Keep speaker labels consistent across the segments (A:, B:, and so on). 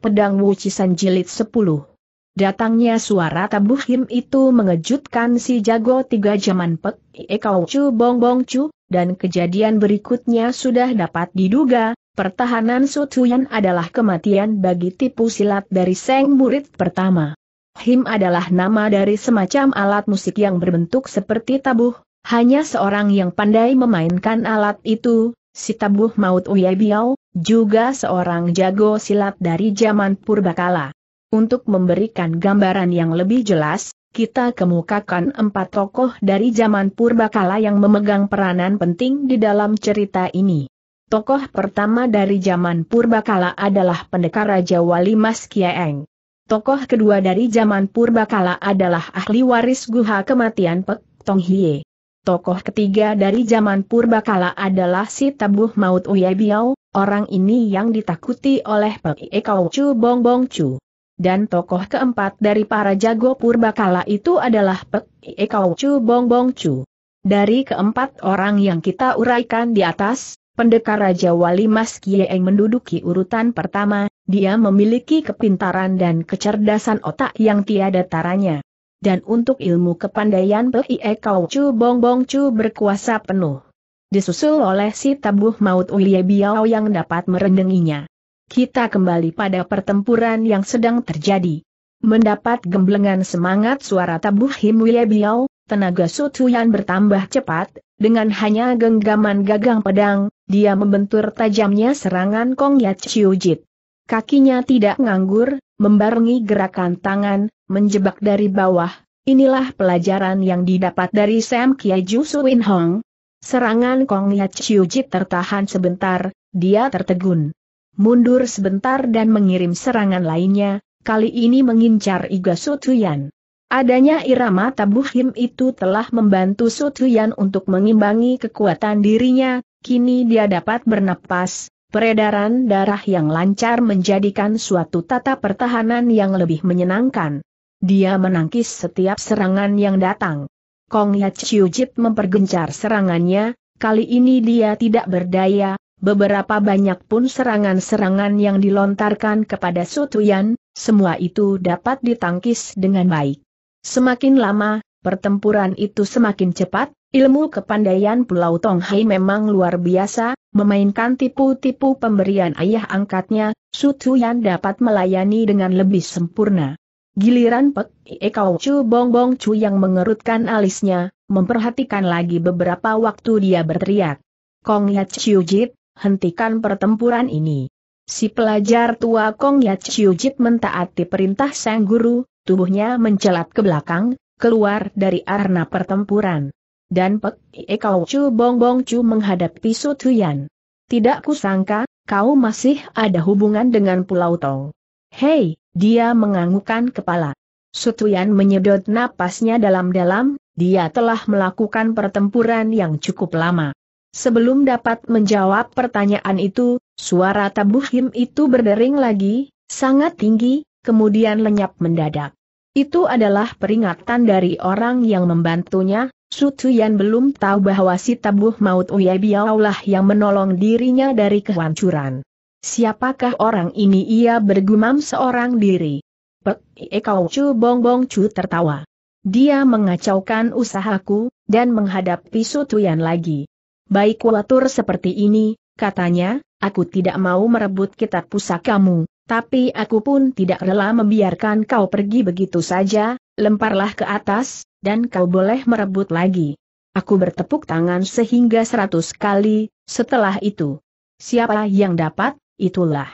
A: Pedang Wucisan Jilid 10 Datangnya suara tabuh him itu mengejutkan si jago tiga jaman pek, Ekau cu Bong Bong cu, dan kejadian berikutnya sudah dapat diduga, pertahanan Sutuyan adalah kematian bagi tipu silat dari Seng Murid pertama. Him adalah nama dari semacam alat musik yang berbentuk seperti tabuh, hanya seorang yang pandai memainkan alat itu, si Tabuh Maut Uyebiao, juga seorang jago silat dari zaman purbakala. Untuk memberikan gambaran yang lebih jelas, kita kemukakan empat tokoh dari zaman purbakala yang memegang peranan penting di dalam cerita ini. Tokoh pertama dari zaman purbakala adalah pendekar Raja Wali Mas Kieng. Tokoh kedua dari zaman purbakala adalah ahli waris guha kematian Pek Tong Hie tokoh ketiga dari zaman purbakala adalah si Tabuh Maut Biao, orang ini yang ditakuti oleh Pei Ekau Chu Bong Bong Chu. Dan tokoh keempat dari para jago purbakala itu adalah Pei Ekau Chu Bong Bong Chu. Dari keempat orang yang kita uraikan di atas, pendekar Raja Wali Mas Kieng menduduki urutan pertama, dia memiliki kepintaran dan kecerdasan otak yang tiada taranya dan untuk ilmu kepandaian e Kau Chu Bong Bong Chu berkuasa penuh. Disusul oleh si tabuh maut Uye Biao yang dapat merendenginya. Kita kembali pada pertempuran yang sedang terjadi. Mendapat gemblengan semangat suara tabuh Him Uye Biao, tenaga Su yang bertambah cepat, dengan hanya genggaman gagang pedang, dia membentur tajamnya serangan Kong Yat Chiu Jit. Kakinya tidak nganggur, membarengi gerakan tangan, menjebak dari bawah, inilah pelajaran yang didapat dari Sam Kiai Jusu Win Hong. Serangan Kong Yat Chiu Jit tertahan sebentar, dia tertegun. Mundur sebentar dan mengirim serangan lainnya, kali ini mengincar Iga Sutuyan. Adanya irama tabuhim itu telah membantu Sutuyan untuk mengimbangi kekuatan dirinya, kini dia dapat bernapas, Peredaran darah yang lancar menjadikan suatu tata pertahanan yang lebih menyenangkan. Dia menangkis setiap serangan yang datang. Kong Yachiujit mempergencar serangannya, kali ini dia tidak berdaya, beberapa banyak pun serangan-serangan yang dilontarkan kepada Sutuyan, semua itu dapat ditangkis dengan baik. Semakin lama, pertempuran itu semakin cepat, Ilmu kepandaian Pulau Tonghai memang luar biasa, memainkan tipu-tipu pemberian ayah angkatnya, Su Tuyan dapat melayani dengan lebih sempurna. Giliran Pek Ekao Chu Bong Bong Chu yang mengerutkan alisnya, memperhatikan lagi beberapa waktu dia berteriak. Kong Yat Chiu Jit, hentikan pertempuran ini. Si pelajar tua Kong Yat Chiu Jit mentaati perintah sang guru, tubuhnya mencelat ke belakang, keluar dari arena pertempuran dan Pek eh, kau Chu Bong Bong Chu menghadapi Sutuyan. Tidak kusangka, kau masih ada hubungan dengan Pulau Tong. Hei, dia menganggukkan kepala. Sutuyan menyedot napasnya dalam-dalam, dia telah melakukan pertempuran yang cukup lama. Sebelum dapat menjawab pertanyaan itu, suara tabuhim itu berdering lagi, sangat tinggi, kemudian lenyap mendadak. Itu adalah peringatan dari orang yang membantunya, Su Tuyan belum tahu bahwa si tabuh maut Uye Biaolah yang menolong dirinya dari kehancuran. Siapakah orang ini ia bergumam seorang diri? Pek e, kau cu Bong Bong cu tertawa. Dia mengacaukan usahaku, dan menghadapi Su Tuyan lagi. Baik watur seperti ini, katanya, aku tidak mau merebut kitab pusakamu, tapi aku pun tidak rela membiarkan kau pergi begitu saja, lemparlah ke atas, dan kau boleh merebut lagi. Aku bertepuk tangan sehingga seratus kali, setelah itu. Siapa yang dapat, itulah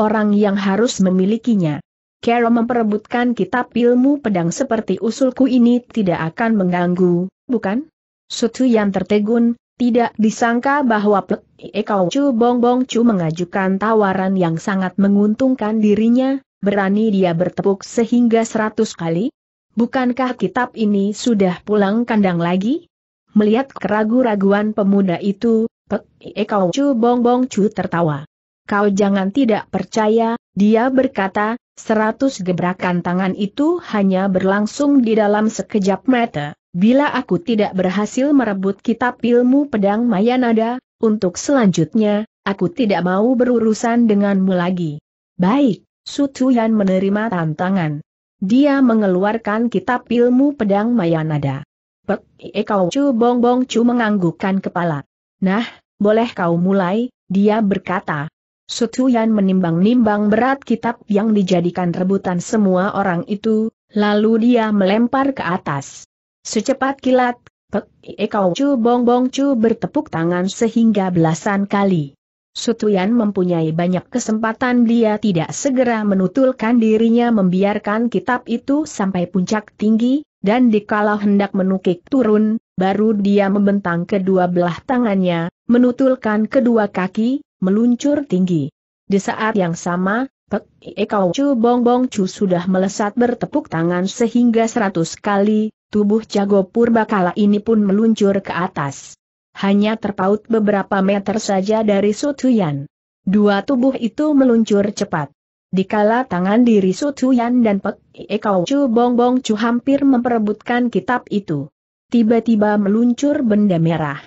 A: orang yang harus memilikinya. Kero memperebutkan kitab ilmu pedang seperti usulku ini tidak akan mengganggu, bukan? Sutu yang tertegun, tidak disangka bahwa Plek Ekau Chu Bong Bong Chu mengajukan tawaran yang sangat menguntungkan dirinya, berani dia bertepuk sehingga seratus kali? Bukankah kitab ini sudah pulang kandang lagi? Melihat keragu-raguan pemuda itu, Pek Kau Chu Bong Bong Chu tertawa. Kau jangan tidak percaya, dia berkata, seratus gebrakan tangan itu hanya berlangsung di dalam sekejap mata. Bila aku tidak berhasil merebut kitab ilmu pedang Mayanada, untuk selanjutnya, aku tidak mau berurusan denganmu lagi. Baik, Sutuyan menerima tantangan. Dia mengeluarkan kitab ilmu pedang Mayanada. Pek Ie eh, Kau cu Bong Bong cu menganggukkan kepala. Nah, boleh kau mulai, dia berkata. Sutuyan menimbang-nimbang berat kitab yang dijadikan rebutan semua orang itu, lalu dia melempar ke atas. Secepat kilat, Pek Ie eh, Kau cu Bong Bong cu bertepuk tangan sehingga belasan kali. Sutuyan mempunyai banyak kesempatan dia tidak segera menutulkan dirinya membiarkan kitab itu sampai puncak tinggi, dan dikala hendak menukik turun, baru dia membentang kedua belah tangannya, menutulkan kedua kaki, meluncur tinggi. Di saat yang sama, Pek Ekao Chu Bong Bong Chu sudah melesat bertepuk tangan sehingga seratus kali, tubuh jago kala ini pun meluncur ke atas hanya terpaut beberapa meter saja dari Sutuyan. Dua tubuh itu meluncur cepat. Dikala tangan diri Sutuyan dan Pek Ekau Chu Bong Bong Chu hampir memperebutkan kitab itu. Tiba-tiba meluncur benda merah.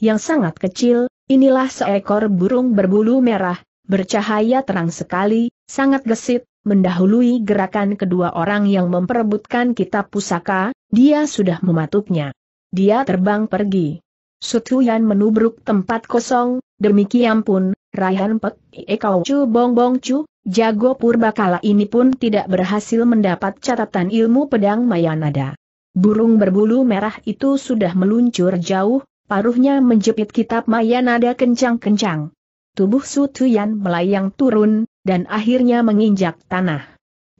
A: Yang sangat kecil, inilah seekor burung berbulu merah, bercahaya terang sekali, sangat gesit, mendahului gerakan kedua orang yang memperebutkan kitab pusaka, dia sudah mematuknya. Dia terbang pergi. Sutuyan menubruk tempat kosong, demikian pun, Raihan Pek Ekau Chu Bong Bong Chu, jago purbakala ini pun tidak berhasil mendapat catatan ilmu pedang Mayanada. Burung berbulu merah itu sudah meluncur jauh, paruhnya menjepit kitab Mayanada kencang-kencang. Tubuh Sutuyan melayang turun, dan akhirnya menginjak tanah.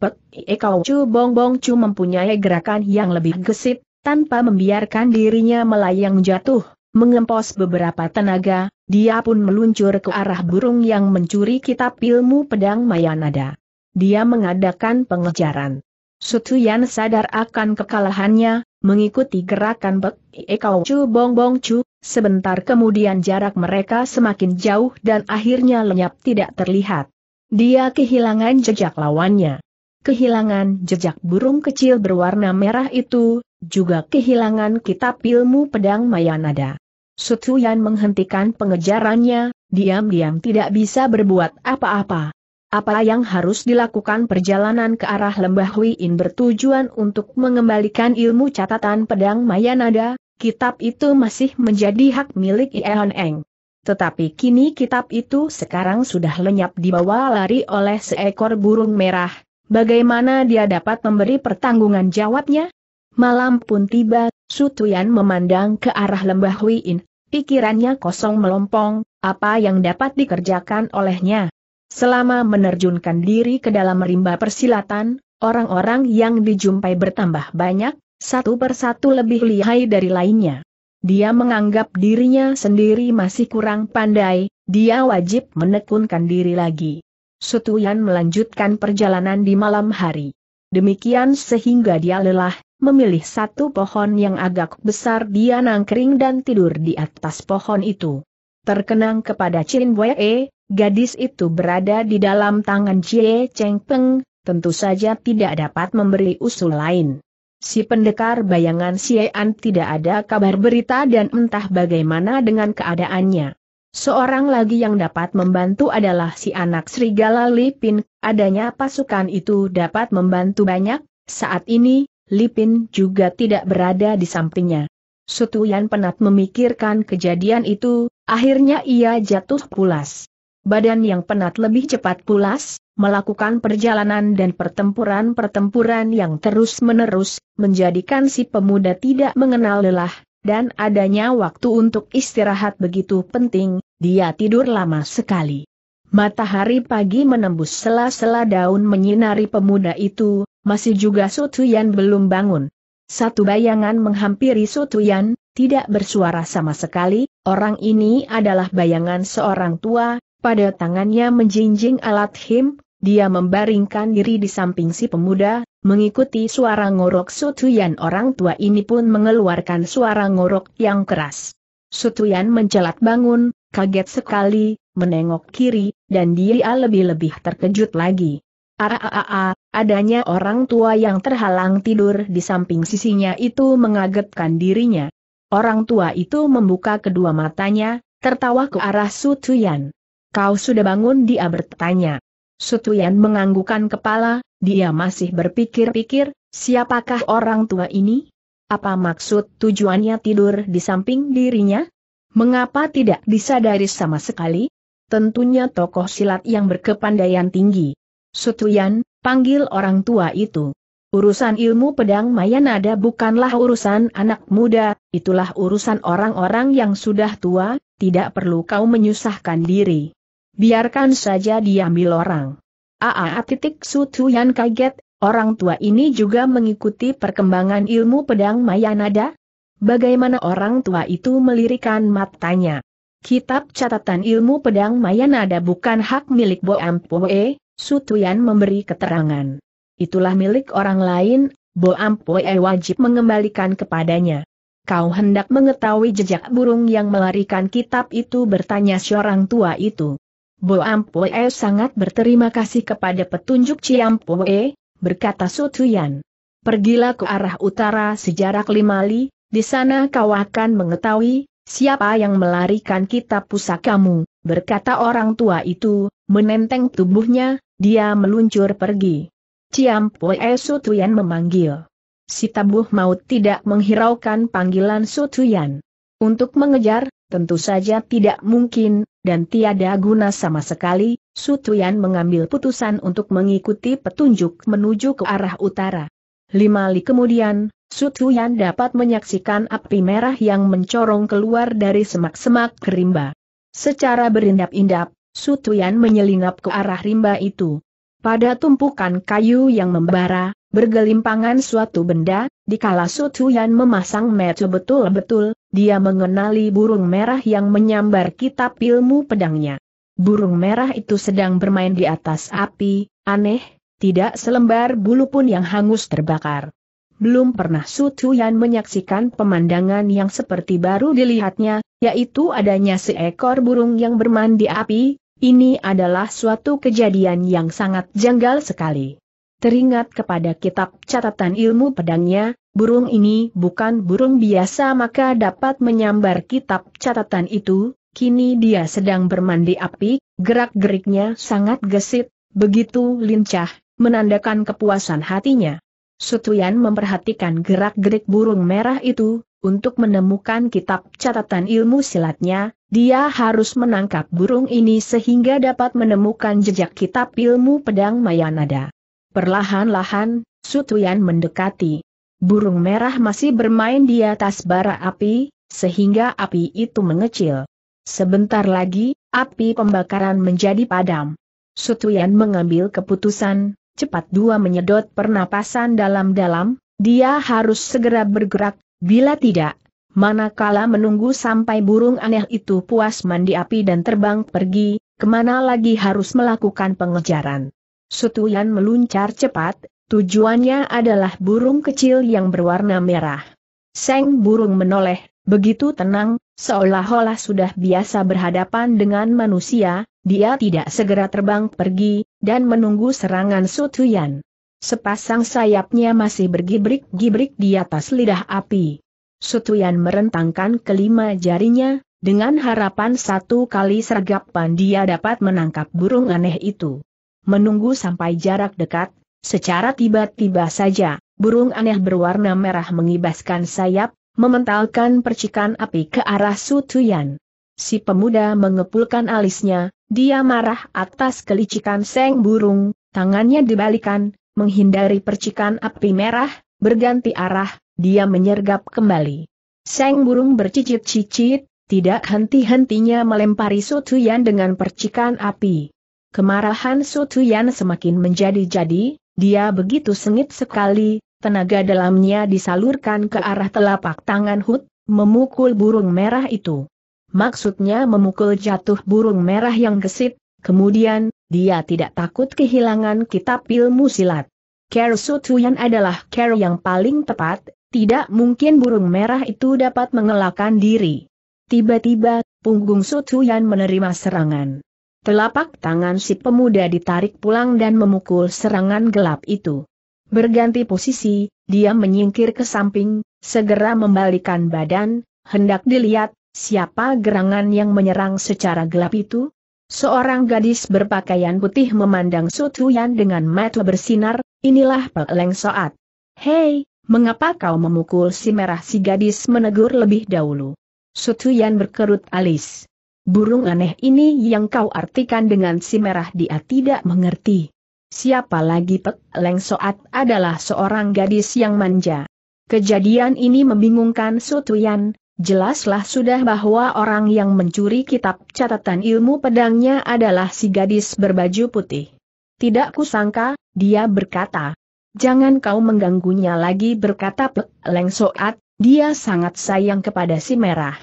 A: Pek Ekau Chu Bong Bong Chu mempunyai gerakan yang lebih gesit, tanpa membiarkan dirinya melayang jatuh Mengempos beberapa tenaga, dia pun meluncur ke arah burung yang mencuri kitab ilmu pedang Mayanada. Dia mengadakan pengejaran. Sutuyan sadar akan kekalahannya, mengikuti gerakan Bek Ekau Chu Bong Bong Chu, sebentar kemudian jarak mereka semakin jauh dan akhirnya lenyap tidak terlihat. Dia kehilangan jejak lawannya kehilangan jejak burung kecil berwarna merah itu, juga kehilangan kitab ilmu pedang Mayanada. Sutuyan menghentikan pengejarannya, diam-diam tidak bisa berbuat apa-apa. Apa yang harus dilakukan perjalanan ke arah lembah Huiin bertujuan untuk mengembalikan ilmu catatan pedang Mayanada, kitab itu masih menjadi hak milik Ieon Eng. Tetapi kini kitab itu sekarang sudah lenyap dibawa lari oleh seekor burung merah, Bagaimana dia dapat memberi pertanggungan jawabnya? Malam pun tiba, Sutuyan memandang ke arah lembah Huiin. Pikirannya kosong melompong, apa yang dapat dikerjakan olehnya. Selama menerjunkan diri ke dalam rimba persilatan, orang-orang yang dijumpai bertambah banyak, satu persatu lebih lihai dari lainnya. Dia menganggap dirinya sendiri masih kurang pandai, dia wajib menekunkan diri lagi. Sutuyan melanjutkan perjalanan di malam hari. Demikian sehingga dia lelah, memilih satu pohon yang agak besar dia nangkring dan tidur di atas pohon itu. Terkenang kepada Chin Wei, gadis itu berada di dalam tangan Cie Cheng Peng, tentu saja tidak dapat memberi usul lain. Si pendekar bayangan Siean tidak ada kabar berita dan entah bagaimana dengan keadaannya. Seorang lagi yang dapat membantu adalah si anak serigala Lipin, adanya pasukan itu dapat membantu banyak, saat ini, Lipin juga tidak berada di sampingnya. Sutuyan penat memikirkan kejadian itu, akhirnya ia jatuh pulas. Badan yang penat lebih cepat pulas, melakukan perjalanan dan pertempuran-pertempuran yang terus-menerus, menjadikan si pemuda tidak mengenal lelah, dan adanya waktu untuk istirahat begitu penting, dia tidur lama sekali. Matahari pagi menembus sela-sela daun menyinari pemuda itu, masih juga Sotuyan belum bangun. Satu bayangan menghampiri Sotuyan, tidak bersuara sama sekali, orang ini adalah bayangan seorang tua, pada tangannya menjinjing alat him, dia membaringkan diri di samping si pemuda, Mengikuti suara ngorok Sutuyan orang tua ini pun mengeluarkan suara ngorok yang keras. Sutuyan mencelat bangun, kaget sekali, menengok kiri, dan dia lebih-lebih terkejut lagi. Aaaa, adanya orang tua yang terhalang tidur di samping sisinya itu mengagetkan dirinya. Orang tua itu membuka kedua matanya, tertawa ke arah Sutuyan. Kau sudah bangun dia bertanya. Sutuyan menganggukan kepala, dia masih berpikir-pikir, siapakah orang tua ini? Apa maksud tujuannya tidur di samping dirinya? Mengapa tidak disadari sama sekali? Tentunya tokoh silat yang berkepandaian tinggi. Sutuyan, panggil orang tua itu. Urusan ilmu pedang Mayanada bukanlah urusan anak muda, itulah urusan orang-orang yang sudah tua, tidak perlu kau menyusahkan diri biarkan saja diambil orang. Aa titik sutu Sutuyan kaget, orang tua ini juga mengikuti perkembangan ilmu pedang Mayanada? Bagaimana orang tua itu melirikan matanya? Kitab catatan ilmu pedang Mayanada bukan hak milik Bo Ampoe, Sutuyan memberi keterangan. Itulah milik orang lain, Bo Ampoe wajib mengembalikan kepadanya. Kau hendak mengetahui jejak burung yang melarikan kitab itu bertanya seorang tua itu. Bo Ampue sangat berterima kasih kepada petunjuk Ciampue, berkata Sutuyan. Pergilah ke arah utara sejarak lima di sana kau akan mengetahui, siapa yang melarikan kitab pusakamu, berkata orang tua itu, menenteng tubuhnya, dia meluncur pergi. Ciampue Sutuyan memanggil. Si tabuh maut tidak menghiraukan panggilan Sutuyan. Untuk mengejar, tentu saja tidak mungkin, dan tiada guna sama sekali, Sutuyan mengambil putusan untuk mengikuti petunjuk menuju ke arah utara. Lima li kemudian, Sutuyan dapat menyaksikan api merah yang mencorong keluar dari semak-semak kerimba. Secara berindap-indap, Sutuyan menyelinap ke arah rimba itu. Pada tumpukan kayu yang membara, bergelimpangan suatu benda, dikala Sutuyan memasang metu betul-betul, dia mengenali burung merah yang menyambar kitab ilmu pedangnya. Burung merah itu sedang bermain di atas api, aneh, tidak selembar bulu pun yang hangus terbakar. Belum pernah Su Tuyan menyaksikan pemandangan yang seperti baru dilihatnya, yaitu adanya seekor burung yang bermandi api, ini adalah suatu kejadian yang sangat janggal sekali. Teringat kepada kitab catatan ilmu pedangnya, burung ini bukan burung biasa maka dapat menyambar kitab catatan itu, kini dia sedang bermandi api, gerak-geriknya sangat gesit, begitu lincah, menandakan kepuasan hatinya. Sutuyan memperhatikan gerak-gerik burung merah itu, untuk menemukan kitab catatan ilmu silatnya, dia harus menangkap burung ini sehingga dapat menemukan jejak kitab ilmu pedang Mayanada. Perlahan-lahan, Sutuyan mendekati. Burung merah masih bermain di atas bara api, sehingga api itu mengecil. Sebentar lagi, api pembakaran menjadi padam. Sutuyan mengambil keputusan, cepat dua menyedot pernapasan dalam-dalam, dia harus segera bergerak, bila tidak, manakala menunggu sampai burung aneh itu puas mandi api dan terbang pergi, kemana lagi harus melakukan pengejaran. Sutuyan meluncar cepat, tujuannya adalah burung kecil yang berwarna merah. Seng burung menoleh, begitu tenang, seolah-olah sudah biasa berhadapan dengan manusia, dia tidak segera terbang pergi, dan menunggu serangan Sutuyan. Sepasang sayapnya masih bergibrik-gibrik di atas lidah api. Sutuyan merentangkan kelima jarinya, dengan harapan satu kali sergapan dia dapat menangkap burung aneh itu menunggu sampai jarak dekat, secara tiba-tiba saja, burung aneh berwarna merah mengibaskan sayap, mementalkan percikan api ke arah Su Tuyan. Si pemuda mengepulkan alisnya, dia marah atas kelicikan seng burung, tangannya dibalikan, menghindari percikan api merah, berganti arah, dia menyergap kembali. Seng burung bercicit-cicit, tidak henti-hentinya melempari Su Tuyan dengan percikan api. Kemarahan Sutuyan semakin menjadi-jadi, dia begitu sengit sekali, tenaga dalamnya disalurkan ke arah telapak tangan Hut, memukul burung merah itu. Maksudnya memukul jatuh burung merah yang gesit, kemudian, dia tidak takut kehilangan kitab ilmu silat. Care Sutuyan adalah care yang paling tepat, tidak mungkin burung merah itu dapat mengelakkan diri. Tiba-tiba, punggung Sutuyan menerima serangan. Telapak tangan si pemuda ditarik pulang dan memukul serangan gelap itu. Berganti posisi, dia menyingkir ke samping, segera membalikan badan, hendak dilihat, siapa gerangan yang menyerang secara gelap itu? Seorang gadis berpakaian putih memandang Sutuyan dengan mata bersinar, inilah Pak Leng Soat. Hei, mengapa kau memukul si merah si gadis menegur lebih dahulu? Sutuyan berkerut alis. Burung aneh ini yang kau artikan dengan si merah dia tidak mengerti. Siapa lagi Pek Leng Soat adalah seorang gadis yang manja. Kejadian ini membingungkan Sutuyan, jelaslah sudah bahwa orang yang mencuri kitab catatan ilmu pedangnya adalah si gadis berbaju putih. Tidak kusangka, dia berkata. Jangan kau mengganggunya lagi berkata Pek Leng Soat, dia sangat sayang kepada si merah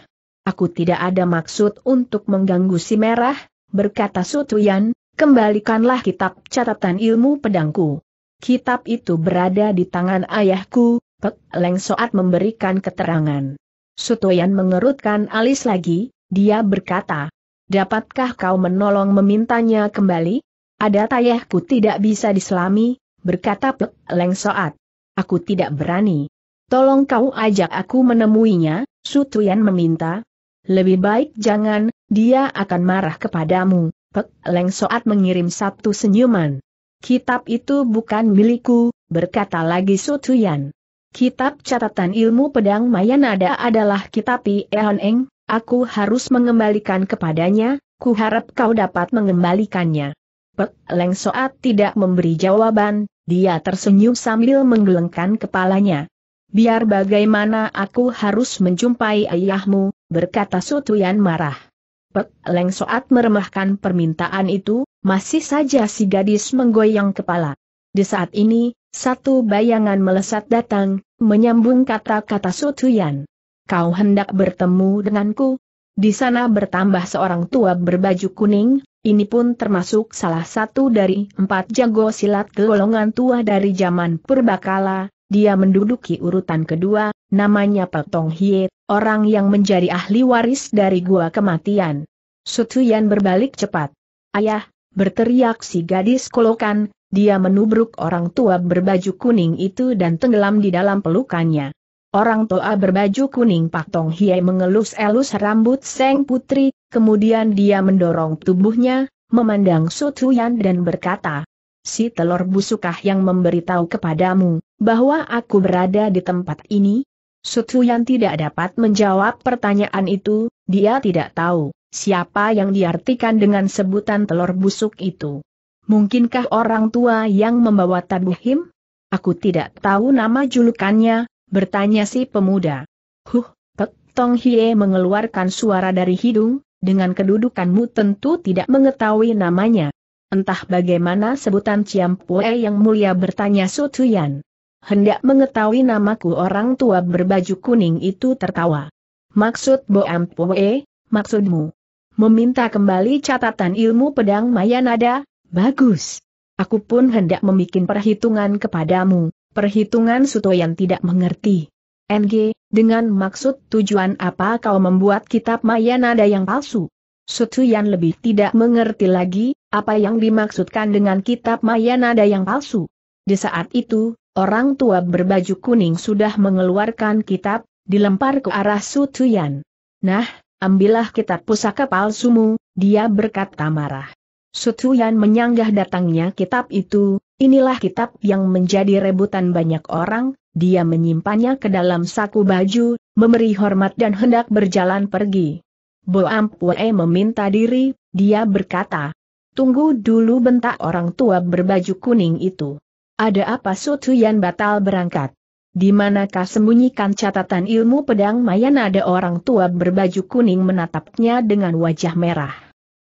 A: aku tidak ada maksud untuk mengganggu si merah, berkata Sutuyan, kembalikanlah kitab catatan ilmu pedangku. Kitab itu berada di tangan ayahku, Pek Leng Soat memberikan keterangan. Sutuyan mengerutkan alis lagi, dia berkata, Dapatkah kau menolong memintanya kembali? Ada tayahku tidak bisa diselami, berkata Pek Leng Soat. Aku tidak berani. Tolong kau ajak aku menemuinya, Sutuyan meminta, lebih baik jangan, dia akan marah kepadamu. Pek Leng Soat mengirim satu senyuman. Kitab itu bukan milikku, berkata lagi Sutuyan. Kitab catatan ilmu pedang Mayanada adalah kitab Ion Eng, aku harus mengembalikan kepadanya, Kuharap kau dapat mengembalikannya. Pek Leng Soat tidak memberi jawaban, dia tersenyum sambil menggelengkan kepalanya. Biar bagaimana aku harus menjumpai ayahmu, berkata Sutuyan marah. Pek Leng Soat meremahkan permintaan itu, masih saja si gadis menggoyang kepala. Di saat ini, satu bayangan melesat datang, menyambung kata-kata Sutuyan. Kau hendak bertemu denganku? Di sana bertambah seorang tua berbaju kuning, ini pun termasuk salah satu dari empat jago silat golongan tua dari zaman purbakala, dia menduduki urutan kedua, namanya Petong Hie, orang yang menjadi ahli waris dari gua kematian. Sutuyan berbalik cepat. Ayah, berteriak si gadis kolokan, dia menubruk orang tua berbaju kuning itu dan tenggelam di dalam pelukannya. Orang tua berbaju kuning Pak Tong Hie mengelus-elus rambut Seng Putri, kemudian dia mendorong tubuhnya, memandang Sutuyan dan berkata, si telur busukah yang memberitahu kepadamu, bahwa aku berada di tempat ini? yang tidak dapat menjawab pertanyaan itu, dia tidak tahu, siapa yang diartikan dengan sebutan telur busuk itu. Mungkinkah orang tua yang membawa tabuhim? Aku tidak tahu nama julukannya, bertanya si pemuda. Huh, Pek Tong Hie mengeluarkan suara dari hidung, dengan kedudukanmu tentu tidak mengetahui namanya, Entah bagaimana sebutan Ciam Pue yang mulia bertanya Sutuyan. Hendak mengetahui namaku orang tua berbaju kuning itu tertawa. Maksud Boam Pue, maksudmu? Meminta kembali catatan ilmu pedang Mayanada, bagus. Aku pun hendak membuat perhitungan kepadamu, perhitungan Sutoyan tidak mengerti. NG, dengan maksud tujuan apa kau membuat kitab Mayanada yang palsu? Sutuyan lebih tidak mengerti lagi, apa yang dimaksudkan dengan kitab Mayanada yang palsu. Di saat itu, orang tua berbaju kuning sudah mengeluarkan kitab, dilempar ke arah Sutuyan. Nah, ambillah kitab pusaka palsumu, dia berkata marah. Sutuyan menyanggah datangnya kitab itu, inilah kitab yang menjadi rebutan banyak orang, dia menyimpannya ke dalam saku baju, memberi hormat dan hendak berjalan pergi. Boam Pue meminta diri, dia berkata. Tunggu dulu bentak orang tua berbaju kuning itu. Ada apa Sutuyan batal berangkat? Di manakah sembunyikan catatan ilmu pedang mayan ada orang tua berbaju kuning menatapnya dengan wajah merah.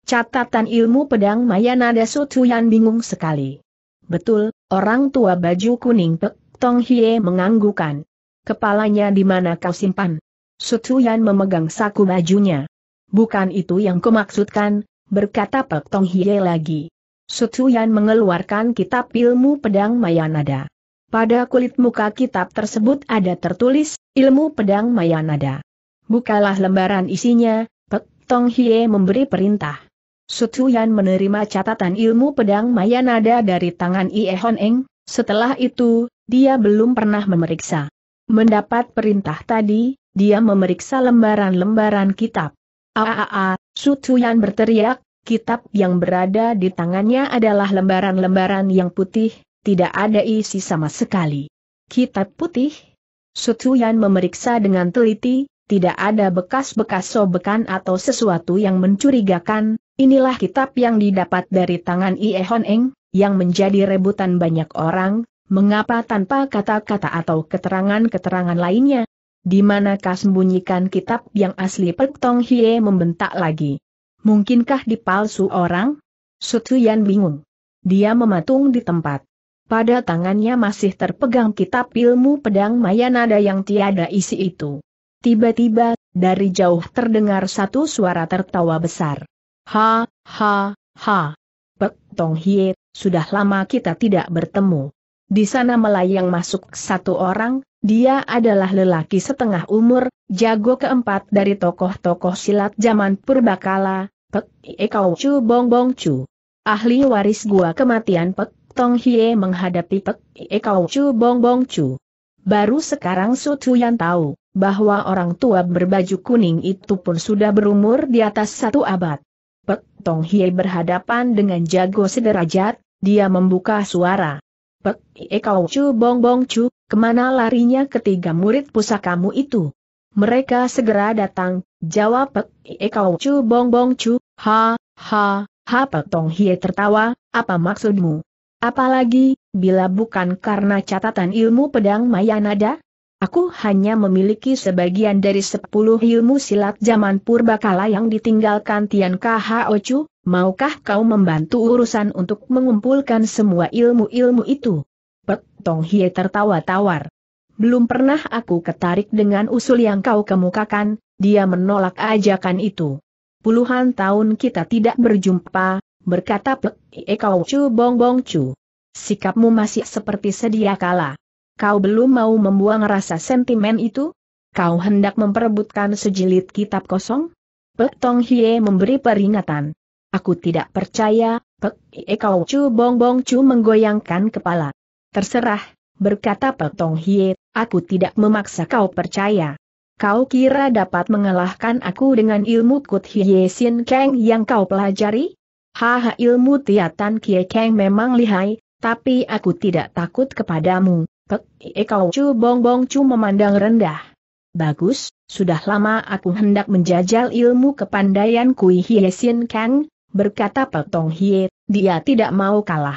A: Catatan ilmu pedang mayan ada Sutuyan bingung sekali. Betul, orang tua baju kuning Pek Tong Hie menganggukan. Kepalanya di mana kau simpan? Sutuyan memegang saku bajunya. Bukan itu yang kumaksudkan, berkata Pek Tong Hie lagi. Sutuyan mengeluarkan kitab ilmu pedang Mayanada. Pada kulit muka kitab tersebut ada tertulis, ilmu pedang Mayanada. Bukalah lembaran isinya, Pek Tong Hie memberi perintah. Sutuyan menerima catatan ilmu pedang Mayanada dari tangan Ie Hon Eng, setelah itu, dia belum pernah memeriksa. Mendapat perintah tadi, dia memeriksa lembaran-lembaran kitab. Su ah, ah, ah. Sutuyan berteriak, kitab yang berada di tangannya adalah lembaran-lembaran yang putih, tidak ada isi sama sekali. Kitab putih? Sutuyan memeriksa dengan teliti, tidak ada bekas-bekas sobekan atau sesuatu yang mencurigakan, inilah kitab yang didapat dari tangan Ie Hon yang menjadi rebutan banyak orang, mengapa tanpa kata-kata atau keterangan-keterangan lainnya, di mana manakah sembunyikan kitab yang asli Pek Tong Hie membentak lagi? Mungkinkah dipalsu orang? Sutuyan bingung. Dia mematung di tempat. Pada tangannya masih terpegang kitab ilmu pedang Mayanada yang tiada isi itu. Tiba-tiba, dari jauh terdengar satu suara tertawa besar. Ha, ha, ha. Pek Tong Hie, sudah lama kita tidak bertemu. Di sana melayang masuk satu orang, dia adalah lelaki setengah umur, jago keempat dari tokoh-tokoh silat zaman purbakala, Pek Ekau Chu Bong Bong Chu. Ahli waris gua kematian Pek Tong Hie menghadapi Pek Ekau Chu Bong Bong Chu. Baru sekarang yang tahu bahwa orang tua berbaju kuning itu pun sudah berumur di atas satu abad. Pek Tong Hie berhadapan dengan jago sederajat, dia membuka suara. Pek, ee eh, kau cu bong bong cu, kemana larinya ketiga murid pusakamu itu? Mereka segera datang, jawab Pek, ee eh, kau cu bong bong cu, ha, ha, ha Pek Tong Hie tertawa, apa maksudmu? Apalagi, bila bukan karena catatan ilmu pedang Mayanada? Aku hanya memiliki sebagian dari sepuluh ilmu silat zaman purbakala yang ditinggalkan Tian Kha Ocu, maukah kau membantu urusan untuk mengumpulkan semua ilmu-ilmu itu? Pek Tong Hie tertawa tawar. Belum pernah aku ketarik dengan usul yang kau kemukakan, dia menolak ajakan itu. Puluhan tahun kita tidak berjumpa, berkata Pek Ie Kau Chu Bong Bong Chu. Sikapmu masih seperti sedia kala. Kau belum mau membuang rasa sentimen itu? Kau hendak memperebutkan sejilid kitab kosong? Pek Tong Hie memberi peringatan. Aku tidak percaya, Pek eh, kau Chu Bong Bong Chu menggoyangkan kepala. Terserah, berkata Pek Tong Hie, aku tidak memaksa kau percaya. Kau kira dapat mengalahkan aku dengan ilmu Kut Hie Sin Kang yang kau pelajari? Haha ilmu Tiatan Kie Kang memang lihai, tapi aku tidak takut kepadamu. Pek eh, kau Chu Bong Bong Chu memandang rendah. Bagus, sudah lama aku hendak menjajal ilmu kepandaian Kui Hiesin Kang, berkata Petong Hie, dia tidak mau kalah.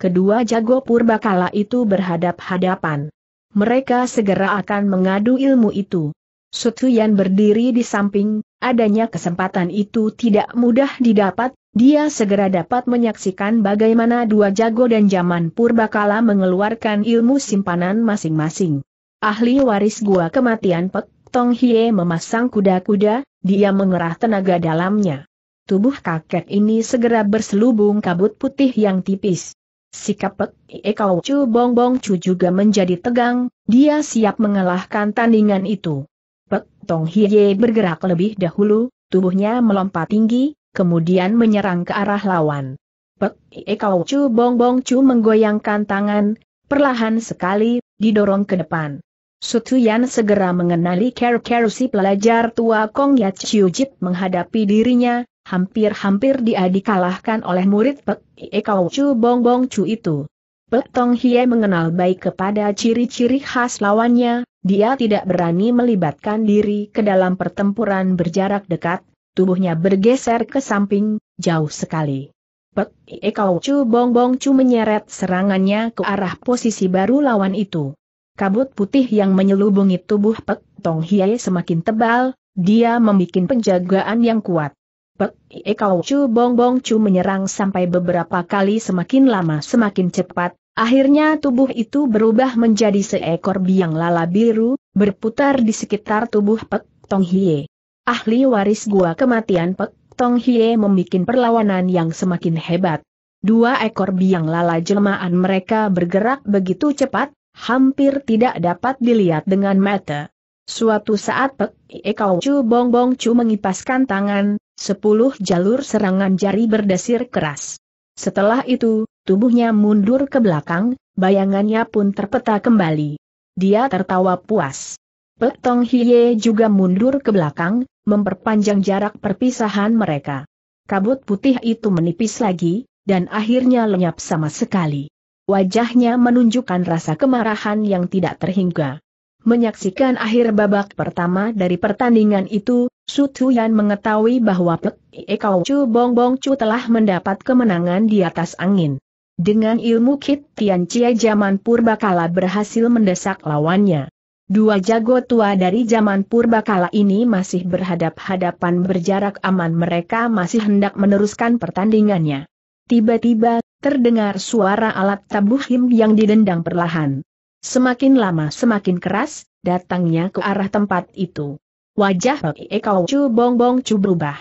A: Kedua jago purbakala itu berhadap-hadapan. Mereka segera akan mengadu ilmu itu. Sutuyan berdiri di samping, adanya kesempatan itu tidak mudah didapat, dia segera dapat menyaksikan bagaimana dua jago dan zaman purbakala mengeluarkan ilmu simpanan masing-masing. Ahli waris gua kematian Pek Tong Hie memasang kuda-kuda, dia mengerah tenaga dalamnya. Tubuh kakek ini segera berselubung kabut putih yang tipis. Sikap Pek kau Chu Bong Bong Chu juga menjadi tegang, dia siap mengalahkan tandingan itu. Pek Tong Hiye bergerak lebih dahulu, tubuhnya melompat tinggi, kemudian menyerang ke arah lawan. Pek kau Chu Bong Bong Chu menggoyangkan tangan, perlahan sekali, didorong ke depan. Sutuyan segera mengenali Ker Ker si pelajar tua Kong Yat Chiu Jit menghadapi dirinya, hampir-hampir dia dikalahkan oleh murid Pek Ie Kau Chu Bong Bong Chu itu. Pek Tong Hie mengenal baik kepada ciri-ciri khas lawannya, dia tidak berani melibatkan diri ke dalam pertempuran berjarak dekat, tubuhnya bergeser ke samping, jauh sekali. Pek Ie Kau Chu Bong Bong Chu menyeret serangannya ke arah posisi baru lawan itu. Kabut putih yang menyelubungi tubuh Pek Tong Hie semakin tebal, dia membuat penjagaan yang kuat. Pe eh, Kau Chu Bong Bong Chu menyerang sampai beberapa kali semakin lama semakin cepat, akhirnya tubuh itu berubah menjadi seekor biang lala biru, berputar di sekitar tubuh Pek Tong Hie. Ahli waris gua kematian Pek Tong Hie membuat perlawanan yang semakin hebat. Dua ekor biang lala jelmaan mereka bergerak begitu cepat, hampir tidak dapat dilihat dengan mata. Suatu saat Pek Ekau eh, Chu Bong Bong Chu mengipaskan tangan, Sepuluh jalur serangan jari berdesir keras. Setelah itu, tubuhnya mundur ke belakang, bayangannya pun terpeta kembali. Dia tertawa puas. Petong Hiye juga mundur ke belakang, memperpanjang jarak perpisahan mereka. Kabut putih itu menipis lagi, dan akhirnya lenyap sama sekali. Wajahnya menunjukkan rasa kemarahan yang tidak terhingga. Menyaksikan akhir babak pertama dari pertandingan itu, Su Tuyan mengetahui bahwa Pek Ekau Chu Bong Bong Chu telah mendapat kemenangan di atas angin. Dengan ilmu Kit Tian Cie zaman purbakala berhasil mendesak lawannya. Dua jago tua dari zaman purbakala ini masih berhadap-hadapan berjarak aman mereka masih hendak meneruskan pertandingannya. Tiba-tiba, terdengar suara alat tabuh tabuhim yang didendang perlahan. Semakin lama semakin keras, datangnya ke arah tempat itu. Wajah e Kau Chu Bong Bong Chu berubah.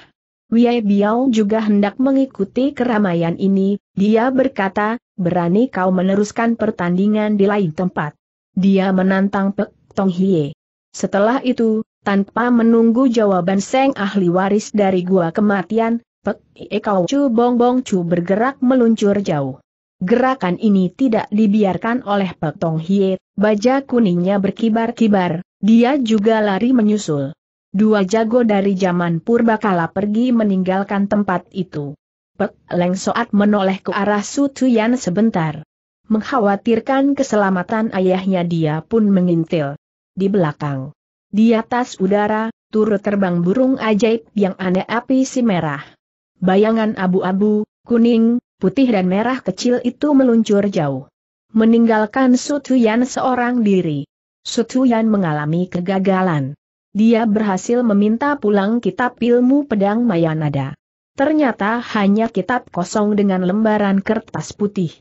A: Wei Biao juga hendak mengikuti keramaian ini, dia berkata, berani kau meneruskan pertandingan di lain tempat. Dia menantang Pek Tong Hie. Setelah itu, tanpa menunggu jawaban Seng ahli waris dari gua kematian, Pek Ie Kau Chu Bong Bong Chu bergerak meluncur jauh. Gerakan ini tidak dibiarkan oleh Pek Tong Hie, baja kuningnya berkibar-kibar, dia juga lari menyusul dua jago dari zaman purba purbakala pergi meninggalkan tempat itu. Pek Leng Soat menoleh ke arah Su Tuyan sebentar. Mengkhawatirkan keselamatan ayahnya dia pun mengintil. Di belakang. Di atas udara, turut terbang burung ajaib yang aneh api si merah. Bayangan abu-abu, kuning, putih dan merah kecil itu meluncur jauh. Meninggalkan Su Tuyan seorang diri. Su Tuyan mengalami kegagalan dia berhasil meminta pulang kitab ilmu pedang Mayanada. Ternyata hanya kitab kosong dengan lembaran kertas putih.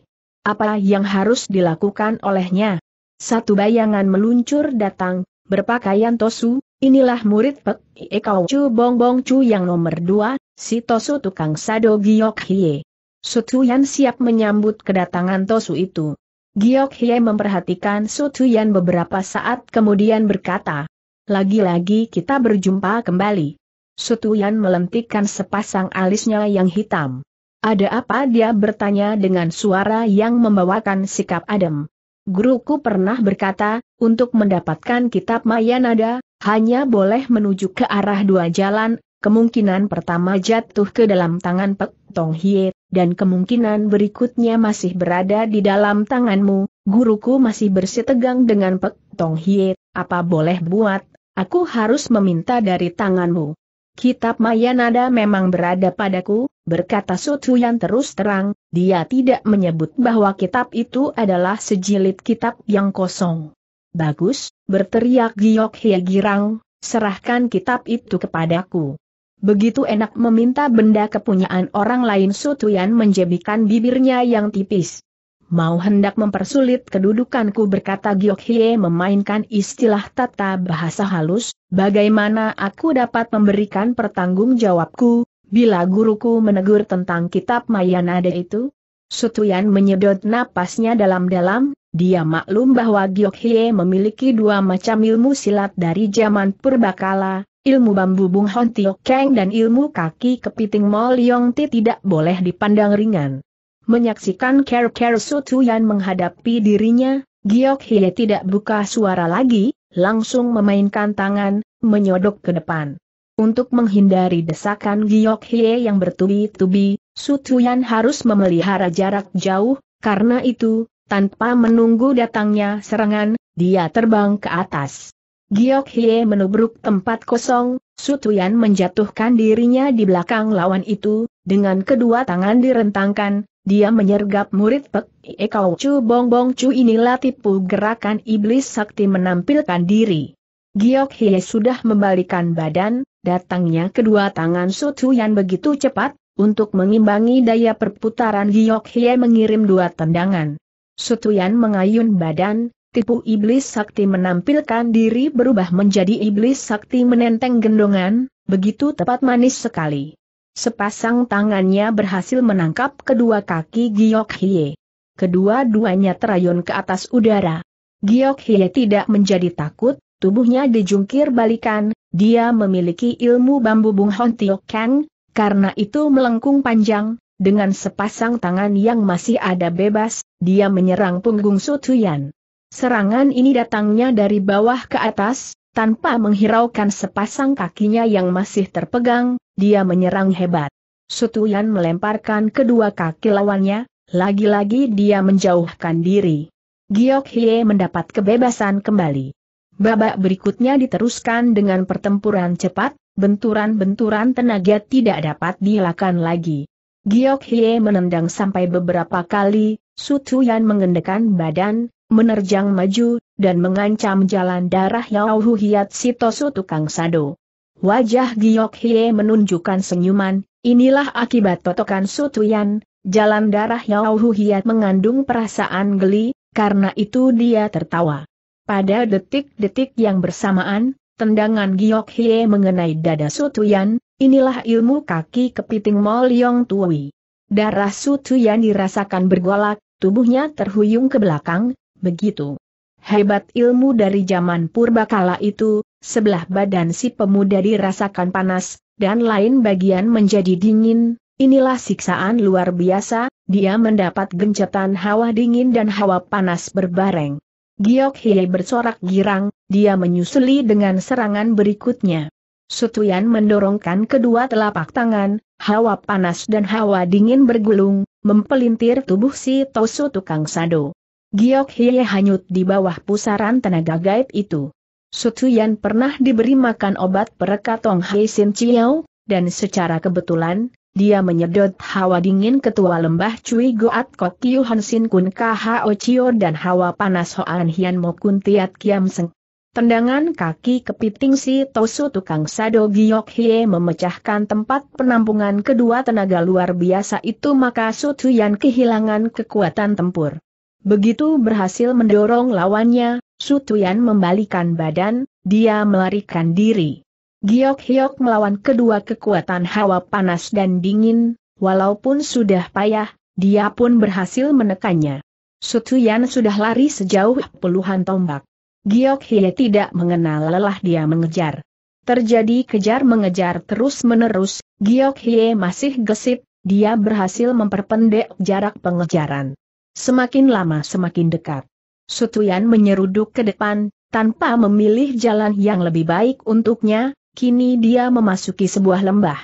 A: Apa yang harus dilakukan olehnya? Satu bayangan meluncur datang, berpakaian tosu, inilah murid Pek Ekao Chu Bong Bong Chu yang nomor dua, si tosu tukang sado Giok Hie. Sutuyan siap menyambut kedatangan tosu itu. Giok Hie memperhatikan Sutuyan beberapa saat kemudian berkata, lagi-lagi kita berjumpa kembali. Sutuyan melentikkan sepasang alisnya yang hitam. Ada apa dia bertanya dengan suara yang membawakan sikap adem. Guruku pernah berkata, untuk mendapatkan kitab Mayanada, hanya boleh menuju ke arah dua jalan, kemungkinan pertama jatuh ke dalam tangan Pek Tong Hie, dan kemungkinan berikutnya masih berada di dalam tanganmu, guruku masih bersitegang dengan Pek Tong Hie, apa boleh buat, Aku harus meminta dari tanganmu. Kitab Mayanada memang berada padaku, berkata Sutu yang terus terang, dia tidak menyebut bahwa kitab itu adalah sejilid kitab yang kosong. Bagus, berteriak Giok Hye Girang, serahkan kitab itu kepadaku. Begitu enak meminta benda kepunyaan orang lain Sutuyan menjebikan bibirnya yang tipis. Mau hendak mempersulit kedudukanku berkata Giok Hie memainkan istilah tata bahasa halus, bagaimana aku dapat memberikan pertanggung jawabku, bila guruku menegur tentang kitab Mayanade itu? Sutuyan menyedot napasnya dalam-dalam, dia maklum bahwa Giok Hie memiliki dua macam ilmu silat dari zaman purbakala, ilmu bambu Bung Hon Tio Keng dan ilmu kaki kepiting Mol Yong Ti tidak boleh dipandang ringan. Menyaksikan Ker Ker Sutuyan menghadapi dirinya, Giok Hie tidak buka suara lagi, langsung memainkan tangan, menyodok ke depan. Untuk menghindari desakan Giok Hie yang bertubi-tubi, Sutuyan harus memelihara jarak jauh, karena itu, tanpa menunggu datangnya serangan, dia terbang ke atas. Giok Hie menubruk tempat kosong, Sutuyan menjatuhkan dirinya di belakang lawan itu, dengan kedua tangan direntangkan, dia menyergap murid Pek Ie Kau Chu Bong Bong Chu inilah tipu gerakan iblis sakti menampilkan diri. Giok Hie sudah membalikan badan, datangnya kedua tangan Sutuyan begitu cepat, untuk mengimbangi daya perputaran Giok Hie mengirim dua tendangan. Sutuyan mengayun badan, tipu iblis sakti menampilkan diri berubah menjadi iblis sakti menenteng gendongan, begitu tepat manis sekali. Sepasang tangannya berhasil menangkap kedua kaki Giok Hye. Kedua-duanya terayun ke atas udara. Giok Hye tidak menjadi takut, tubuhnya dijungkir balikan, dia memiliki ilmu bambu Bung Hon Tio Kang, karena itu melengkung panjang, dengan sepasang tangan yang masih ada bebas, dia menyerang punggung Sutuyan. Serangan ini datangnya dari bawah ke atas, tanpa menghiraukan sepasang kakinya yang masih terpegang, dia menyerang hebat. Sutuyan melemparkan kedua kaki lawannya, lagi-lagi dia menjauhkan diri. Giok Hie mendapat kebebasan kembali. Babak berikutnya diteruskan dengan pertempuran cepat, benturan-benturan tenaga tidak dapat dilakukan lagi. Giok Hie menendang sampai beberapa kali, Sutuyan mengendekan badan, menerjang maju, dan mengancam jalan darah Yao Hiat Sitosu tukang sado. Wajah Giok Hie menunjukkan senyuman, inilah akibat totokan Sutuyan, jalan darah Yao Hu Hiat mengandung perasaan geli, karena itu dia tertawa. Pada detik-detik yang bersamaan, tendangan Giok Hie mengenai dada Sutuyan, inilah ilmu kaki kepiting Mol Yong Tui. Darah Sutuyan dirasakan bergolak, tubuhnya terhuyung ke belakang, begitu. Hebat ilmu dari zaman purbakala itu, sebelah badan si pemuda dirasakan panas, dan lain bagian menjadi dingin, inilah siksaan luar biasa, dia mendapat gencetan hawa dingin dan hawa panas berbareng. Giok Hie bersorak girang, dia menyusuli dengan serangan berikutnya. Sutuyan mendorongkan kedua telapak tangan, hawa panas dan hawa dingin bergulung, mempelintir tubuh si Tosu tukang sado. Giok Hie hanyut di bawah pusaran tenaga gaib itu. Sutuyan pernah diberi makan obat perekat Tong Haisin Sin Chiao, dan secara kebetulan, dia menyedot hawa dingin ketua lembah Cui Goat Kok Kiu Han Sin Kun Kho Chio dan hawa panas Hoan Hian Mo Kun Tiat Kiam Seng. Tendangan kaki kepiting si Tosu tukang Sado Giok Hie memecahkan tempat penampungan kedua tenaga luar biasa itu maka Sutuyan kehilangan kekuatan tempur. Begitu berhasil mendorong lawannya, Sutuyan membalikan badan, dia melarikan diri. Giok Hiok melawan kedua kekuatan hawa panas dan dingin, walaupun sudah payah, dia pun berhasil menekannya. Sutuyan sudah lari sejauh puluhan tombak. Giok Hiok tidak mengenal lelah dia mengejar. Terjadi kejar-mengejar terus-menerus, Giok Hye masih gesit, dia berhasil memperpendek jarak pengejaran. Semakin lama semakin dekat. Sutuyan menyeruduk ke depan, tanpa memilih jalan yang lebih baik untuknya, kini dia memasuki sebuah lembah.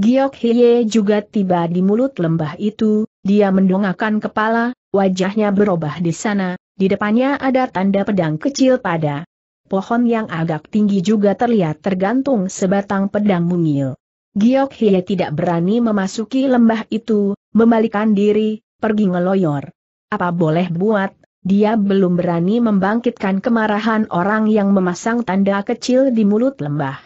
A: Giok Hye juga tiba di mulut lembah itu, dia mendongakkan kepala, wajahnya berubah di sana, di depannya ada tanda pedang kecil pada. Pohon yang agak tinggi juga terlihat tergantung sebatang pedang mungil. Giok Hye tidak berani memasuki lembah itu, membalikan diri, pergi ngeloyor. Apa boleh buat, dia belum berani membangkitkan kemarahan orang yang memasang tanda kecil di mulut lembah.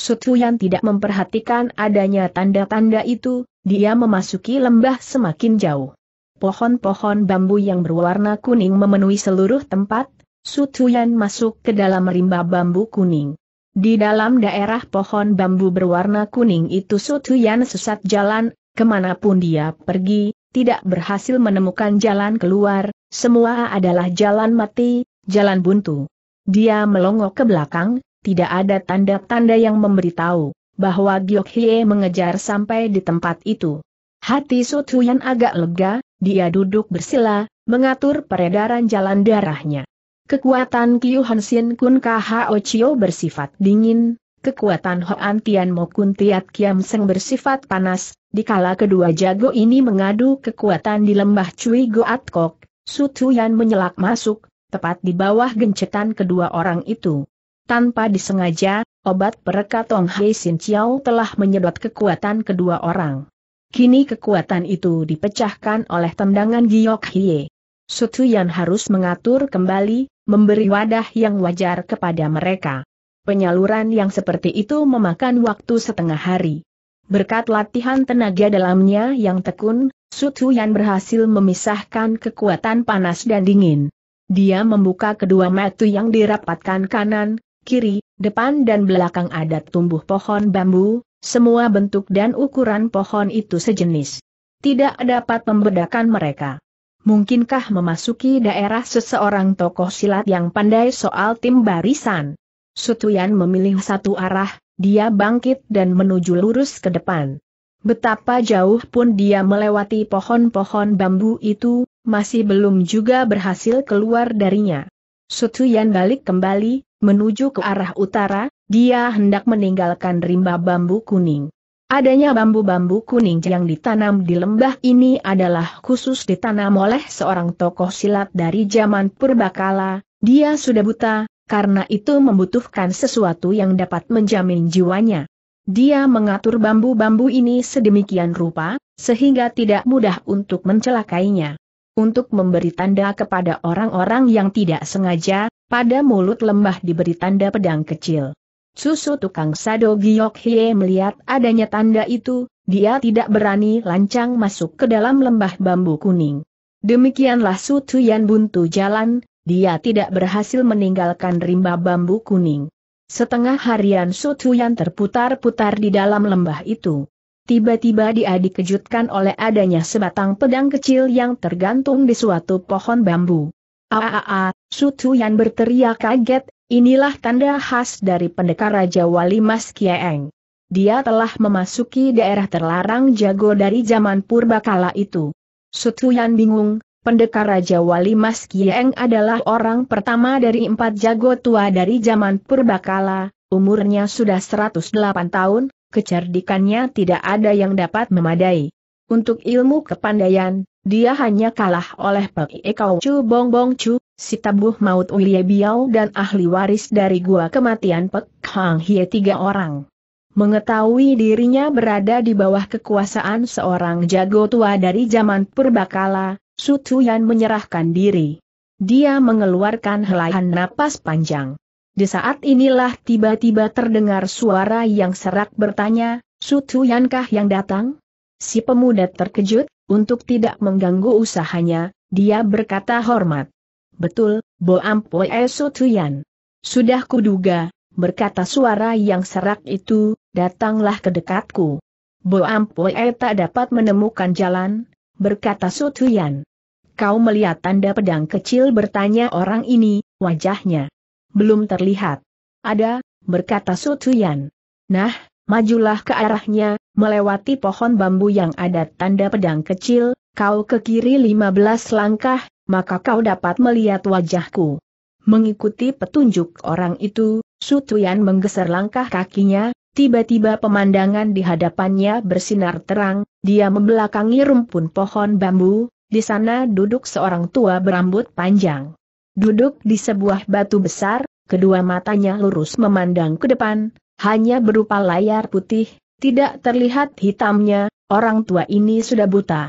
A: Sutuyan tidak memperhatikan adanya tanda-tanda itu, dia memasuki lembah semakin jauh. Pohon-pohon bambu yang berwarna kuning memenuhi seluruh tempat, Sutuyan masuk ke dalam rimba bambu kuning. Di dalam daerah pohon bambu berwarna kuning itu Sutuyan sesat jalan, kemanapun dia pergi, tidak berhasil menemukan jalan keluar, semua adalah jalan mati, jalan buntu. Dia melongok ke belakang, tidak ada tanda-tanda yang memberitahu bahwa Giok Hie mengejar sampai di tempat itu. Hati Sotuyan agak lega, dia duduk bersila, mengatur peredaran jalan darahnya. Kekuatan Kyu Hansin Kun Kha bersifat dingin, Kekuatan Hoan Tian Mokun Tiat Kiam Seng bersifat panas, dikala kedua jago ini mengadu kekuatan di lembah Cui Goat Kok, Sutuyan menyelak masuk, tepat di bawah gencetan kedua orang itu. Tanpa disengaja, obat perekat Tong Hei Sin Chiao telah menyedot kekuatan kedua orang. Kini kekuatan itu dipecahkan oleh tendangan Giok Hie. Sutuyan harus mengatur kembali, memberi wadah yang wajar kepada mereka. Penyaluran yang seperti itu memakan waktu setengah hari. Berkat latihan tenaga dalamnya yang tekun, Sutu yang berhasil memisahkan kekuatan panas dan dingin. Dia membuka kedua mata yang dirapatkan kanan, kiri, depan dan belakang adat tumbuh pohon bambu, semua bentuk dan ukuran pohon itu sejenis. Tidak dapat membedakan mereka. Mungkinkah memasuki daerah seseorang tokoh silat yang pandai soal tim barisan? Sutuyan memilih satu arah, dia bangkit dan menuju lurus ke depan. Betapa jauh pun dia melewati pohon-pohon bambu itu, masih belum juga berhasil keluar darinya. Sutuyan balik kembali, menuju ke arah utara, dia hendak meninggalkan rimba bambu kuning. Adanya bambu-bambu kuning yang ditanam di lembah ini adalah khusus ditanam oleh seorang tokoh silat dari zaman purbakala, dia sudah buta, karena itu membutuhkan sesuatu yang dapat menjamin jiwanya. Dia mengatur bambu-bambu ini sedemikian rupa, sehingga tidak mudah untuk mencelakainya. Untuk memberi tanda kepada orang-orang yang tidak sengaja, pada mulut lembah diberi tanda pedang kecil. Susu tukang Sado Giok Hie melihat adanya tanda itu, dia tidak berani lancang masuk ke dalam lembah bambu kuning. Demikianlah Su Tuyan buntu jalan, dia tidak berhasil meninggalkan rimba bambu kuning. Setengah harian yang terputar-putar di dalam lembah itu. Tiba-tiba dia dikejutkan oleh adanya sebatang pedang kecil yang tergantung di suatu pohon bambu. Aaaa, Sutuyan berteriak kaget, inilah tanda khas dari pendekar Raja Wali Mas Kieng. Dia telah memasuki daerah terlarang jago dari zaman purbakala itu. Sutuyan bingung, Pendekar Raja Wali Mas Kieng adalah orang pertama dari empat jago tua dari zaman Purbakala, umurnya sudah 108 tahun, kecerdikannya tidak ada yang dapat memadai. Untuk ilmu kepandaian, dia hanya kalah oleh Pei Kau Chu Bong Bong Chu, si tabuh maut Uliye Biao dan ahli waris dari gua kematian Pek Hang Hie tiga orang. Mengetahui dirinya berada di bawah kekuasaan seorang jago tua dari zaman Purbakala, Su Tuyan menyerahkan diri. Dia mengeluarkan helaian napas panjang. Di saat inilah tiba-tiba terdengar suara yang serak bertanya, Su Tuyankah yang datang? Si pemuda terkejut, untuk tidak mengganggu usahanya, dia berkata hormat. Betul, Bo E Su Tuyan. Sudah kuduga, berkata suara yang serak itu, datanglah ke dekatku. Bo E tak dapat menemukan jalan, berkata Su Tuyan. Kau melihat tanda pedang kecil bertanya orang ini, wajahnya. Belum terlihat. Ada, berkata Sutuyan. Nah, majulah ke arahnya, melewati pohon bambu yang ada tanda pedang kecil, kau ke kiri 15 langkah, maka kau dapat melihat wajahku. Mengikuti petunjuk orang itu, Sutuyan menggeser langkah kakinya, tiba-tiba pemandangan di hadapannya bersinar terang, dia membelakangi rumpun pohon bambu, di sana duduk seorang tua berambut panjang. Duduk di sebuah batu besar, kedua matanya lurus memandang ke depan, hanya berupa layar putih, tidak terlihat hitamnya, orang tua ini sudah buta.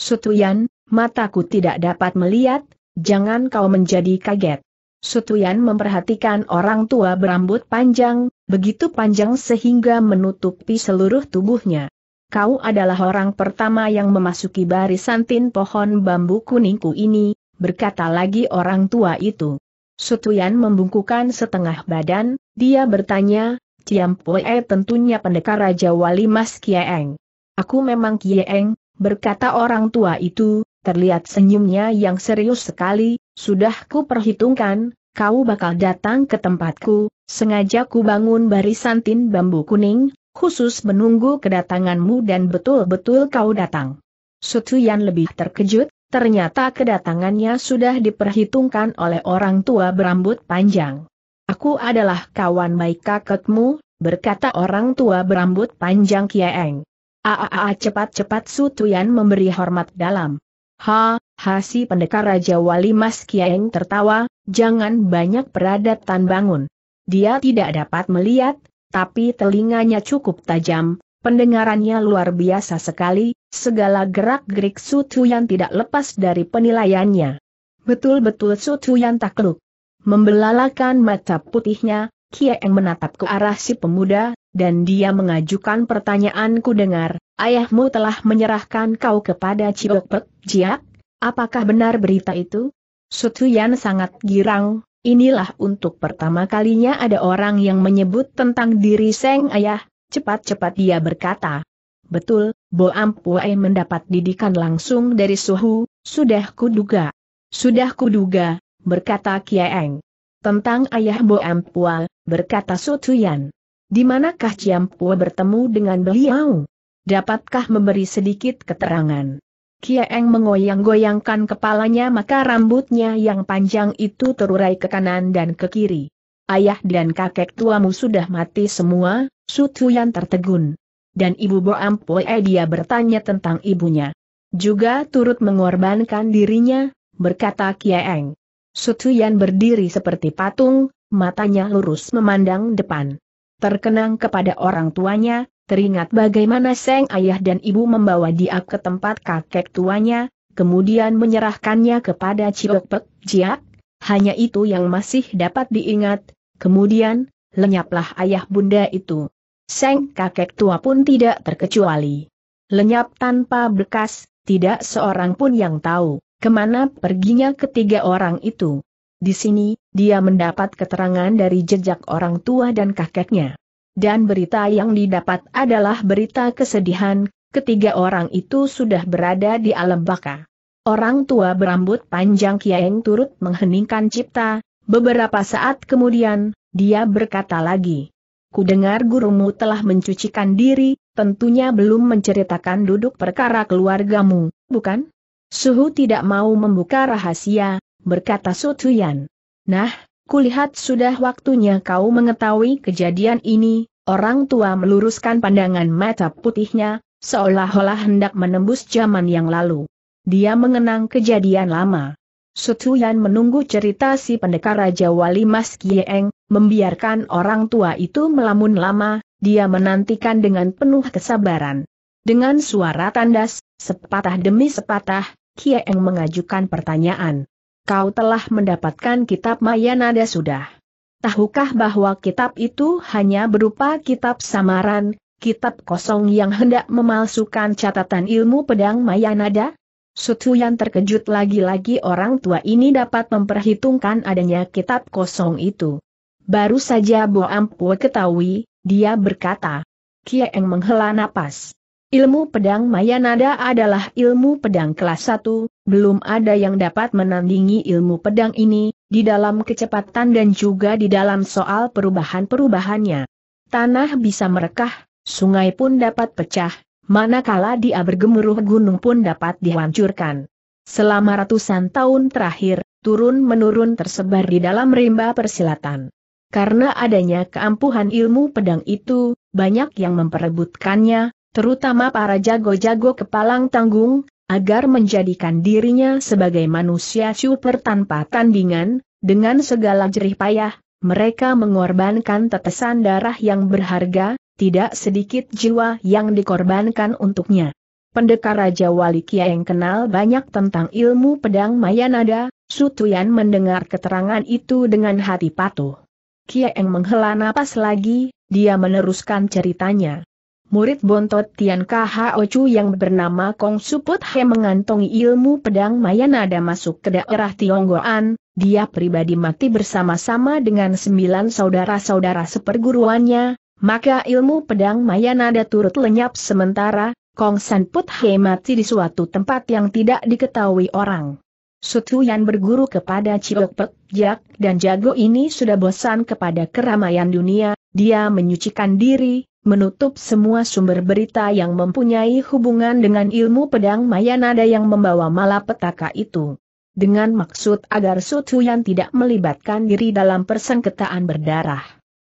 A: Sutuyan, mataku tidak dapat melihat, jangan kau menjadi kaget. Sutuyan memperhatikan orang tua berambut panjang, begitu panjang sehingga menutupi seluruh tubuhnya kau adalah orang pertama yang memasuki barisan tin pohon bambu kuningku ini, berkata lagi orang tua itu. Sutuyan membungkukan setengah badan, dia bertanya, Ciam Poe tentunya pendekar Raja Wali Mas Kieng. Aku memang Kieng, berkata orang tua itu, terlihat senyumnya yang serius sekali, sudah ku perhitungkan, kau bakal datang ke tempatku, sengaja ku bangun barisan tin bambu kuning, khusus menunggu kedatanganmu dan betul-betul kau datang. Sutuyan lebih terkejut, ternyata kedatangannya sudah diperhitungkan oleh orang tua berambut panjang. Aku adalah kawan baik kakekmu, berkata orang tua berambut panjang Kiaeng. Aa cepat-cepat Sutuyan memberi hormat dalam. Ha, ha pendekar Raja Wali Mas Kiaeng tertawa, jangan banyak peradatan bangun. Dia tidak dapat melihat, tapi telinganya cukup tajam, pendengarannya luar biasa sekali, segala gerak-gerik Sutuyan tidak lepas dari penilaiannya. Betul-betul Sutuyan takluk. Membelalakan mata putihnya, Kieng menatap ke arah si pemuda, dan dia mengajukan pertanyaanku dengar, ayahmu telah menyerahkan kau kepada Ciok Pek, Jiak, apakah benar berita itu? Sutuyan sangat girang, Inilah untuk pertama kalinya ada orang yang menyebut tentang diri Seng Ayah, cepat-cepat dia berkata. Betul, Bo Ampuai mendapat didikan langsung dari Suhu, sudah kuduga. Sudah kuduga, berkata Kiaeng. Tentang ayah Bo Ampua, berkata Sutuyan. Di manakah Ciampua bertemu dengan beliau? Dapatkah memberi sedikit keterangan? Kieng mengoyang-goyangkan kepalanya maka rambutnya yang panjang itu terurai ke kanan dan ke kiri. Ayah dan kakek tuamu sudah mati semua, Sutuyan tertegun. Dan ibu Boampoe eh, dia bertanya tentang ibunya. Juga turut mengorbankan dirinya, berkata Kieng. Sutuyan berdiri seperti patung, matanya lurus memandang depan. Terkenang kepada orang tuanya, teringat bagaimana Seng ayah dan ibu membawa dia ke tempat kakek tuanya, kemudian menyerahkannya kepada Ciok Pek Jiak, hanya itu yang masih dapat diingat, kemudian, lenyaplah ayah bunda itu. Seng kakek tua pun tidak terkecuali. Lenyap tanpa bekas, tidak seorang pun yang tahu, kemana perginya ketiga orang itu. Di sini, dia mendapat keterangan dari jejak orang tua dan kakeknya dan berita yang didapat adalah berita kesedihan, ketiga orang itu sudah berada di alam baka. Orang tua berambut panjang Kiaeng turut mengheningkan cipta, beberapa saat kemudian, dia berkata lagi. Kudengar gurumu telah mencucikan diri, tentunya belum menceritakan duduk perkara keluargamu, bukan? Suhu tidak mau membuka rahasia, berkata Sutuyan. Nah, kulihat sudah waktunya kau mengetahui kejadian ini, Orang tua meluruskan pandangan mata putihnya, seolah-olah hendak menembus zaman yang lalu. Dia mengenang kejadian lama. Sutuyan menunggu cerita si pendekar Raja Wali Mas Kieng, membiarkan orang tua itu melamun lama, dia menantikan dengan penuh kesabaran. Dengan suara tandas, sepatah demi sepatah, Kieng mengajukan pertanyaan. Kau telah mendapatkan kitab Mayanada sudah tahukah bahwa kitab itu hanya berupa kitab samaran, kitab kosong yang hendak memalsukan catatan ilmu pedang Mayanada? Sutu yang terkejut lagi-lagi orang tua ini dapat memperhitungkan adanya kitab kosong itu. Baru saja Bo Ampu ketahui, dia berkata. Kieng menghela napas. Ilmu pedang Mayanada adalah ilmu pedang kelas 1, belum ada yang dapat menandingi ilmu pedang ini, di dalam kecepatan dan juga di dalam soal perubahan-perubahannya. Tanah bisa merekah, sungai pun dapat pecah, manakala dia bergemuruh gunung pun dapat dihancurkan. Selama ratusan tahun terakhir, turun-menurun tersebar di dalam rimba persilatan. Karena adanya keampuhan ilmu pedang itu, banyak yang memperebutkannya, terutama para jago-jago kepalang tanggung, agar menjadikan dirinya sebagai manusia super tanpa tandingan, dengan segala jerih payah, mereka mengorbankan tetesan darah yang berharga, tidak sedikit jiwa yang dikorbankan untuknya. Pendekar Raja Wali yang kenal banyak tentang ilmu pedang Mayanada, Sutuyan mendengar keterangan itu dengan hati patuh. yang menghela napas lagi, dia meneruskan ceritanya murid bontot Tian Khao Chu yang bernama Kong Suput He mengantongi ilmu pedang Mayanada masuk ke daerah Tionggoan, dia pribadi mati bersama-sama dengan sembilan saudara-saudara seperguruannya, maka ilmu pedang Mayanada turut lenyap sementara, Kong San Put He mati di suatu tempat yang tidak diketahui orang. Sutuyan berguru kepada Ciok Pek Jak dan Jago ini sudah bosan kepada keramaian dunia, dia menyucikan diri, menutup semua sumber berita yang mempunyai hubungan dengan ilmu pedang Mayanada yang membawa malapetaka itu. Dengan maksud agar Sutuyan tidak melibatkan diri dalam persengketaan berdarah.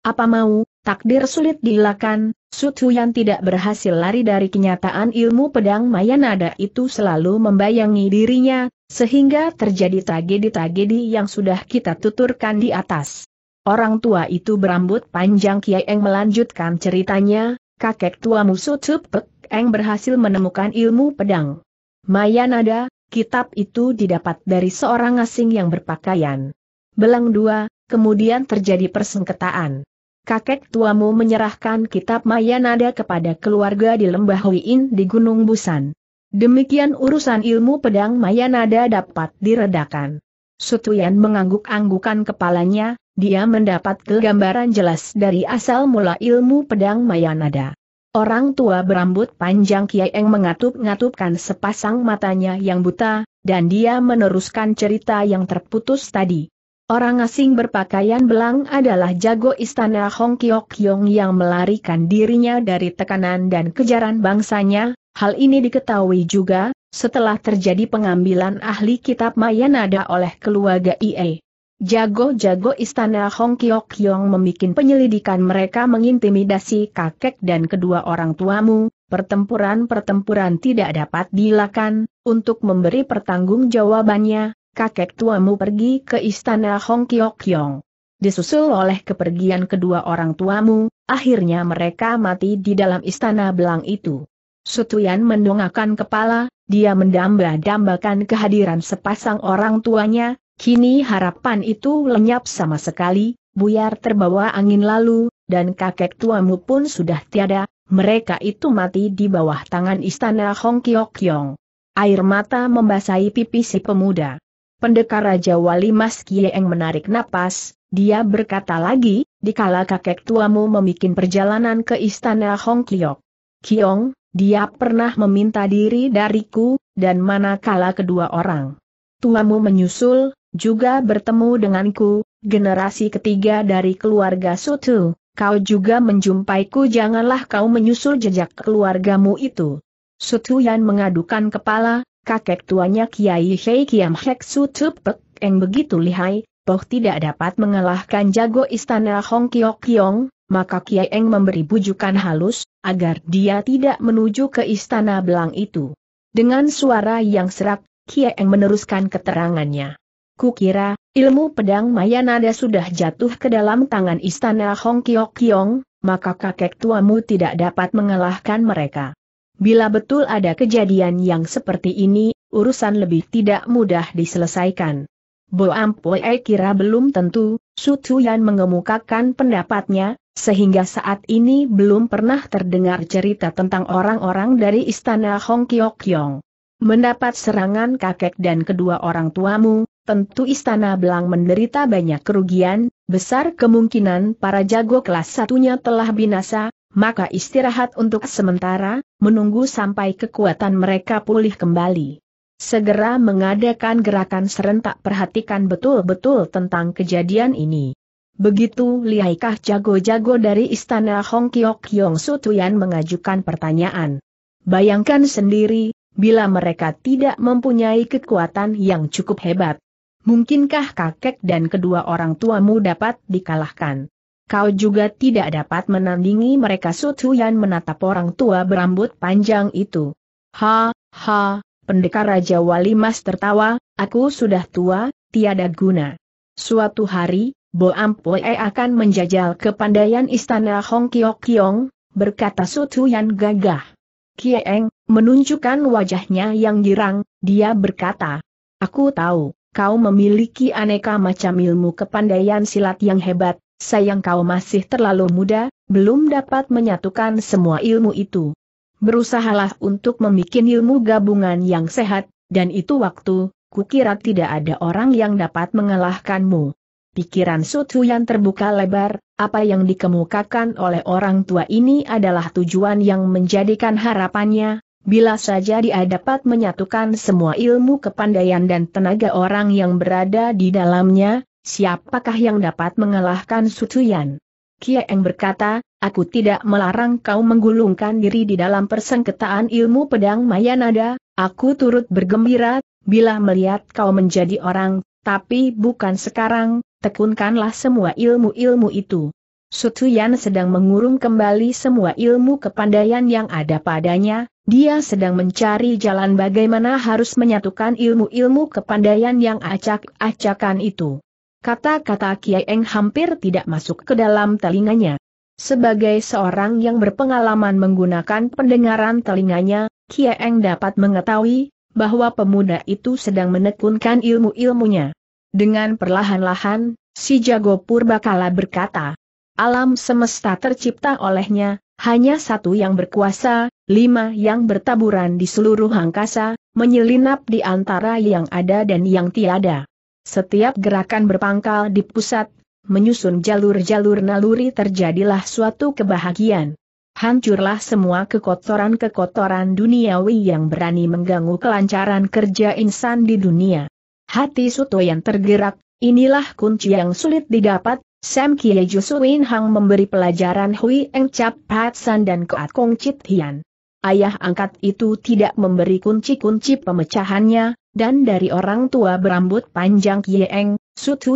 A: Apa mau, takdir sulit dilakan, Sutuyan tidak berhasil lari dari kenyataan ilmu pedang Mayanada itu selalu membayangi dirinya, sehingga terjadi tragedi-tragedi yang sudah kita tuturkan di atas. Orang tua itu berambut panjang Kiai Eng melanjutkan ceritanya, kakek tua musuh Pek Eng berhasil menemukan ilmu pedang. Mayanada, kitab itu didapat dari seorang asing yang berpakaian. Belang dua, kemudian terjadi persengketaan. Kakek tuamu menyerahkan kitab Mayanada kepada keluarga di Lembah Huiin di Gunung Busan. Demikian urusan ilmu pedang Mayanada dapat diredakan. Sutuyan mengangguk-anggukan kepalanya, dia mendapat kegambaran jelas dari asal mula ilmu pedang Mayanada. Orang tua berambut panjang Kiai Eng mengatup-ngatupkan sepasang matanya yang buta, dan dia meneruskan cerita yang terputus tadi. Orang asing berpakaian belang adalah jago istana Hong Kiok Yong yang melarikan dirinya dari tekanan dan kejaran bangsanya, hal ini diketahui juga, setelah terjadi pengambilan ahli kitab Mayanada oleh keluarga IE. Jago-jago istana Hong Kiok Yong memikin penyelidikan mereka mengintimidasi kakek dan kedua orang tuamu, pertempuran-pertempuran tidak dapat dilakukan. untuk memberi pertanggung jawabannya, kakek tuamu pergi ke istana Hong Kiok Yong. Disusul oleh kepergian kedua orang tuamu, akhirnya mereka mati di dalam istana belang itu. Sutuyan mendongakkan kepala, dia mendamba-dambakan kehadiran sepasang orang tuanya, Kini harapan itu lenyap sama sekali, buyar terbawa angin lalu, dan kakek tuamu pun sudah tiada, mereka itu mati di bawah tangan istana Hong Kyong. Air mata membasahi pipi si pemuda. Pendekar Raja Wali Mas Kieng menarik napas, dia berkata lagi, dikala kakek tuamu memikin perjalanan ke istana Hong Kyok. Kiong, dia pernah meminta diri dariku, dan manakala kedua orang tuamu menyusul, juga bertemu denganku, generasi ketiga dari keluarga Sutu, kau juga menjumpaiku janganlah kau menyusul jejak keluargamu itu. Sutu Yan mengadukan kepala, kakek tuanya Kiai Hei Kiam Hek Sutu Pek Eng begitu lihai, toh tidak dapat mengalahkan jago istana Hong Kiok Kiong, maka Kiai Eng memberi bujukan halus, agar dia tidak menuju ke istana belang itu. Dengan suara yang serak, Kiai Eng meneruskan keterangannya. Kukira, ilmu pedang Mayanada sudah jatuh ke dalam tangan istana Hong Kiok Kiong, maka kakek tuamu tidak dapat mengalahkan mereka. Bila betul ada kejadian yang seperti ini, urusan lebih tidak mudah diselesaikan. Bo Ampue kira belum tentu, Su Tuyan mengemukakan pendapatnya, sehingga saat ini belum pernah terdengar cerita tentang orang-orang dari istana Hong Kiok Kiong. Mendapat serangan kakek dan kedua orang tuamu, tentu Istana Belang menderita banyak kerugian, besar kemungkinan para jago kelas satunya telah binasa, maka istirahat untuk sementara, menunggu sampai kekuatan mereka pulih kembali. Segera mengadakan gerakan serentak perhatikan betul-betul tentang kejadian ini. Begitu liaikah jago-jago dari Istana Hong Kiok Yong Sutuyan mengajukan pertanyaan. Bayangkan sendiri, bila mereka tidak mempunyai kekuatan yang cukup hebat, Mungkinkah kakek dan kedua orang tuamu dapat dikalahkan? Kau juga tidak dapat menandingi mereka Sutu Sutuyan menatap orang tua berambut panjang itu. Ha, ha, pendekar Raja Wali Mas tertawa, aku sudah tua, tiada guna. Suatu hari, Bo Ampoe akan menjajal kepandaian istana Hong Kiok Kiong, berkata Sutu Sutuyan gagah. Kieng, menunjukkan wajahnya yang girang, dia berkata, Aku tahu kau memiliki aneka macam ilmu kepandaian silat yang hebat, sayang kau masih terlalu muda, belum dapat menyatukan semua ilmu itu. Berusahalah untuk membuat ilmu gabungan yang sehat, dan itu waktu, kukira tidak ada orang yang dapat mengalahkanmu. Pikiran Sutu yang terbuka lebar, apa yang dikemukakan oleh orang tua ini adalah tujuan yang menjadikan harapannya, Bila saja dia dapat menyatukan semua ilmu kepandaian dan tenaga orang yang berada di dalamnya, siapakah yang dapat mengalahkan Sutuyan? Kieng berkata, aku tidak melarang kau menggulungkan diri di dalam persengketaan ilmu pedang Mayanada, aku turut bergembira, bila melihat kau menjadi orang, tapi bukan sekarang, tekunkanlah semua ilmu-ilmu itu. Sutuyan sedang mengurung kembali semua ilmu kepandaian yang ada padanya, dia sedang mencari jalan bagaimana harus menyatukan ilmu-ilmu kepandaian yang acak-acakan itu. Kata-kata Kiai Eng hampir tidak masuk ke dalam telinganya. Sebagai seorang yang berpengalaman menggunakan pendengaran telinganya, Kiai Eng dapat mengetahui bahwa pemuda itu sedang menekunkan ilmu-ilmunya. Dengan perlahan-lahan, si jago purbakala berkata, Alam semesta tercipta olehnya, hanya satu yang berkuasa, lima yang bertaburan di seluruh angkasa, menyelinap di antara yang ada dan yang tiada. Setiap gerakan berpangkal di pusat, menyusun jalur-jalur naluri terjadilah suatu kebahagiaan. Hancurlah semua kekotoran-kekotoran duniawi yang berani mengganggu kelancaran kerja insan di dunia. Hati Suto yang tergerak, inilah kunci yang sulit didapat, Sam Kie Win Hang memberi pelajaran Hui Eng Chap San dan Koat Kong Chit Hian. Ayah angkat itu tidak memberi kunci-kunci pemecahannya, dan dari orang tua berambut panjang Kie Eng,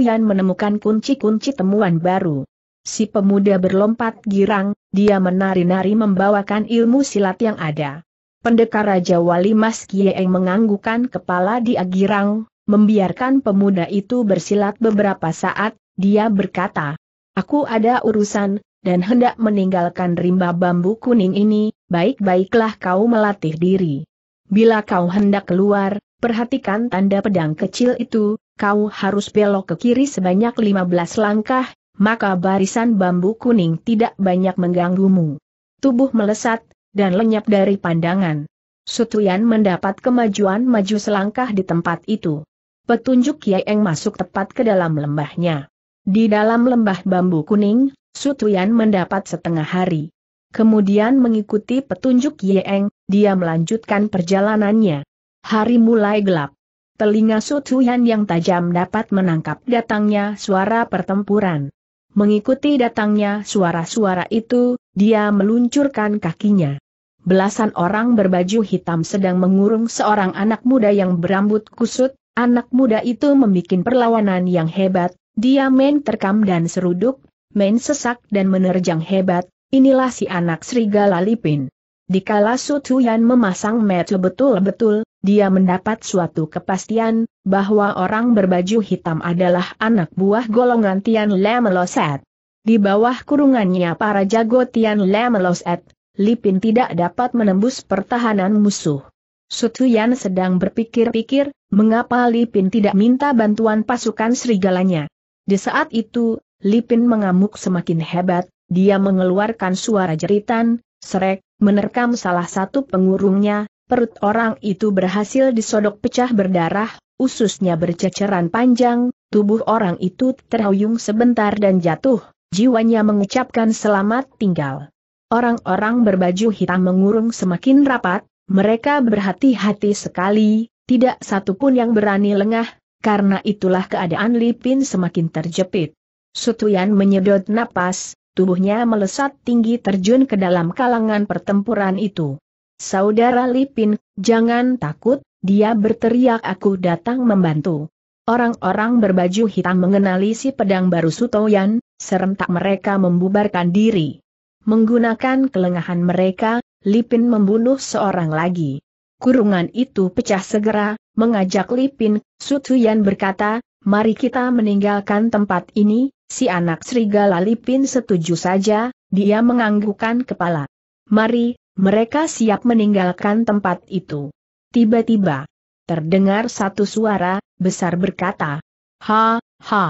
A: Yan menemukan kunci-kunci temuan baru. Si pemuda berlompat girang, dia menari-nari membawakan ilmu silat yang ada. Pendekar Raja Wali Mas Kie Eng menganggukkan kepala dia girang, membiarkan pemuda itu bersilat beberapa saat, dia berkata, Aku ada urusan, dan hendak meninggalkan rimba bambu kuning ini, baik-baiklah kau melatih diri. Bila kau hendak keluar, perhatikan tanda pedang kecil itu, kau harus belok ke kiri sebanyak 15 langkah, maka barisan bambu kuning tidak banyak mengganggumu. Tubuh melesat, dan lenyap dari pandangan. Sutuyan mendapat kemajuan maju selangkah di tempat itu. Petunjuk Kiai Eng masuk tepat ke dalam lembahnya. Di dalam lembah bambu kuning, Sutuyan mendapat setengah hari. Kemudian mengikuti petunjuk Yeeng, dia melanjutkan perjalanannya. Hari mulai gelap. Telinga Sutuyan yang tajam dapat menangkap datangnya suara pertempuran. Mengikuti datangnya suara-suara itu, dia meluncurkan kakinya. Belasan orang berbaju hitam sedang mengurung seorang anak muda yang berambut kusut, anak muda itu membuat perlawanan yang hebat, dia main terkam dan seruduk, main sesak dan menerjang hebat, inilah si anak serigala Lipin. Dikala Su Tuyan memasang mata betul-betul, dia mendapat suatu kepastian, bahwa orang berbaju hitam adalah anak buah golongan Tian Le Meloset. Di bawah kurungannya para jago Tian Le Meloset, Lipin tidak dapat menembus pertahanan musuh. Sutuyan sedang berpikir-pikir, mengapa Lipin tidak minta bantuan pasukan serigalanya. Di saat itu, Lipin mengamuk semakin hebat, dia mengeluarkan suara jeritan, serek, menerkam salah satu pengurungnya, perut orang itu berhasil disodok pecah berdarah, ususnya berceceran panjang, tubuh orang itu terhuyung sebentar dan jatuh, jiwanya mengucapkan selamat tinggal. Orang-orang berbaju hitam mengurung semakin rapat, mereka berhati-hati sekali, tidak satupun yang berani lengah, karena itulah keadaan Lipin semakin terjepit. Sutuyan menyedot napas, tubuhnya melesat tinggi terjun ke dalam kalangan pertempuran itu. Saudara Lipin, jangan takut, dia berteriak aku datang membantu. Orang-orang berbaju hitam mengenali si pedang baru Sutoyan, serentak mereka membubarkan diri. Menggunakan kelengahan mereka, Lipin membunuh seorang lagi. Kurungan itu pecah segera, mengajak Lipin, Sutuyan berkata, mari kita meninggalkan tempat ini, si anak serigala Lipin setuju saja, dia menganggukkan kepala. Mari, mereka siap meninggalkan tempat itu. Tiba-tiba, terdengar satu suara, besar berkata, Ha, ha,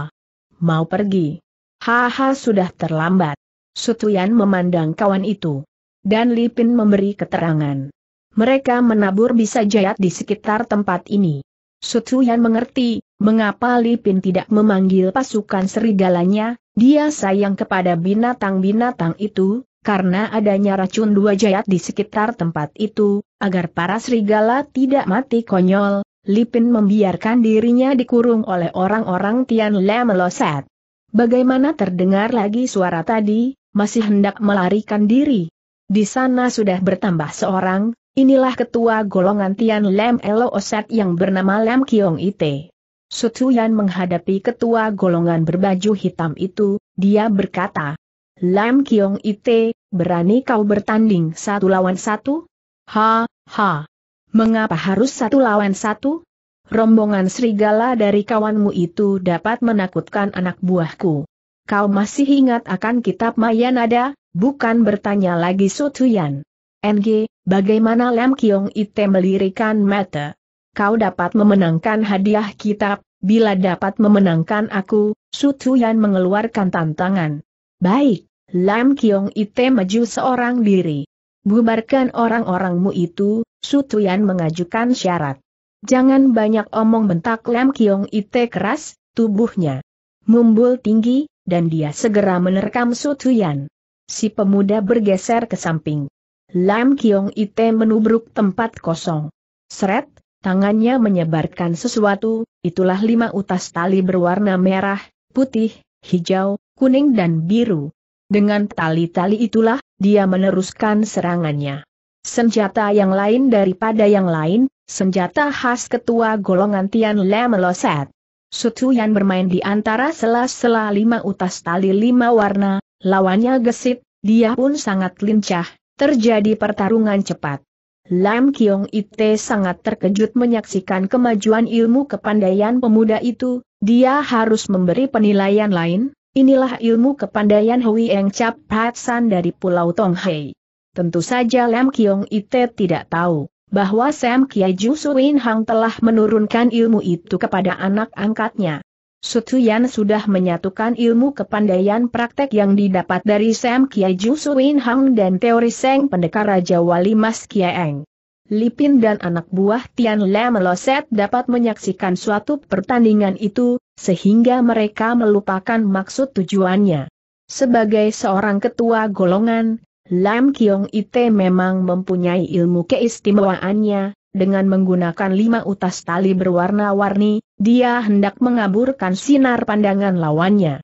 A: mau pergi. Haha sudah terlambat. Sutuyan memandang kawan itu. Dan Lipin memberi keterangan. Mereka menabur bisa jayat di sekitar tempat ini. Sutuyan mengerti, mengapa Lipin tidak memanggil pasukan serigalanya, dia sayang kepada binatang-binatang itu, karena adanya racun dua jayat di sekitar tempat itu, agar para serigala tidak mati konyol, Lipin membiarkan dirinya dikurung oleh orang-orang Tian Le Meloset. Bagaimana terdengar lagi suara tadi, masih hendak melarikan diri. Di sana sudah bertambah seorang, Inilah ketua golongan Tian Lem Elo Osat yang bernama Lem Kiong Ite. Sutuyan menghadapi ketua golongan berbaju hitam itu, dia berkata, Lam Kiong Ite, berani kau bertanding satu lawan satu? Ha, ha. Mengapa harus satu lawan satu? Rombongan serigala dari kawanmu itu dapat menakutkan anak buahku. Kau masih ingat akan kitab Mayanada, bukan bertanya lagi Sutuyan. NG, Bagaimana Lam Kiong Ite melirikan mata? Kau dapat memenangkan hadiah kitab, bila dapat memenangkan aku, Su Tuyan mengeluarkan tantangan. Baik, Lam Kiong Ite maju seorang diri. Bubarkan orang-orangmu itu, Su Tuyan mengajukan syarat. Jangan banyak omong bentak Lam Kiong Ite keras, tubuhnya mumbul tinggi, dan dia segera menerkam Su Tuyan. Si pemuda bergeser ke samping. Lam Kiong Ite menubruk tempat kosong. Seret, tangannya menyebarkan sesuatu, itulah lima utas tali berwarna merah, putih, hijau, kuning dan biru. Dengan tali-tali itulah, dia meneruskan serangannya. Senjata yang lain daripada yang lain, senjata khas ketua golongan Tian Le Meloset. Sutu yang bermain di antara sela-sela lima utas tali lima warna, lawannya gesit, dia pun sangat lincah, Terjadi pertarungan cepat. Lam Kiong Ite sangat terkejut menyaksikan kemajuan ilmu kepandaian pemuda itu, dia harus memberi penilaian lain, inilah ilmu kepandaian Hui Eng Chap San dari Pulau Tonghei. Tentu saja Lam Kiong Ite tidak tahu, bahwa Sam Kiai Ju Suin Hang telah menurunkan ilmu itu kepada anak angkatnya. Sutuyan sudah menyatukan ilmu kepandaian praktek yang didapat dari Sam Kiai Jusu Win Hang dan teori Seng Pendekar Raja Wali Mas Kiaeng. Lipin dan anak buah Tian Le Meloset dapat menyaksikan suatu pertandingan itu, sehingga mereka melupakan maksud tujuannya. Sebagai seorang ketua golongan, Lam Kiong Ite memang mempunyai ilmu keistimewaannya, dengan menggunakan lima utas tali berwarna-warni, dia hendak mengaburkan sinar pandangan lawannya.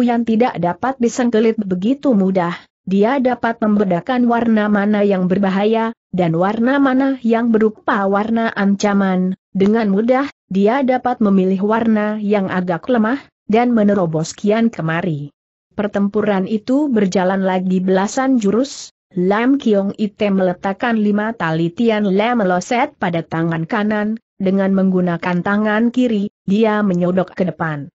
A: yang tidak dapat disengkelit begitu mudah, dia dapat membedakan warna mana yang berbahaya, dan warna mana yang berupa warna ancaman. Dengan mudah, dia dapat memilih warna yang agak lemah, dan menerobos kian kemari. Pertempuran itu berjalan lagi belasan jurus, Lam Kiong Ite meletakkan lima tali Tian Lam Loset pada tangan kanan, dengan menggunakan tangan kiri, dia menyodok ke depan.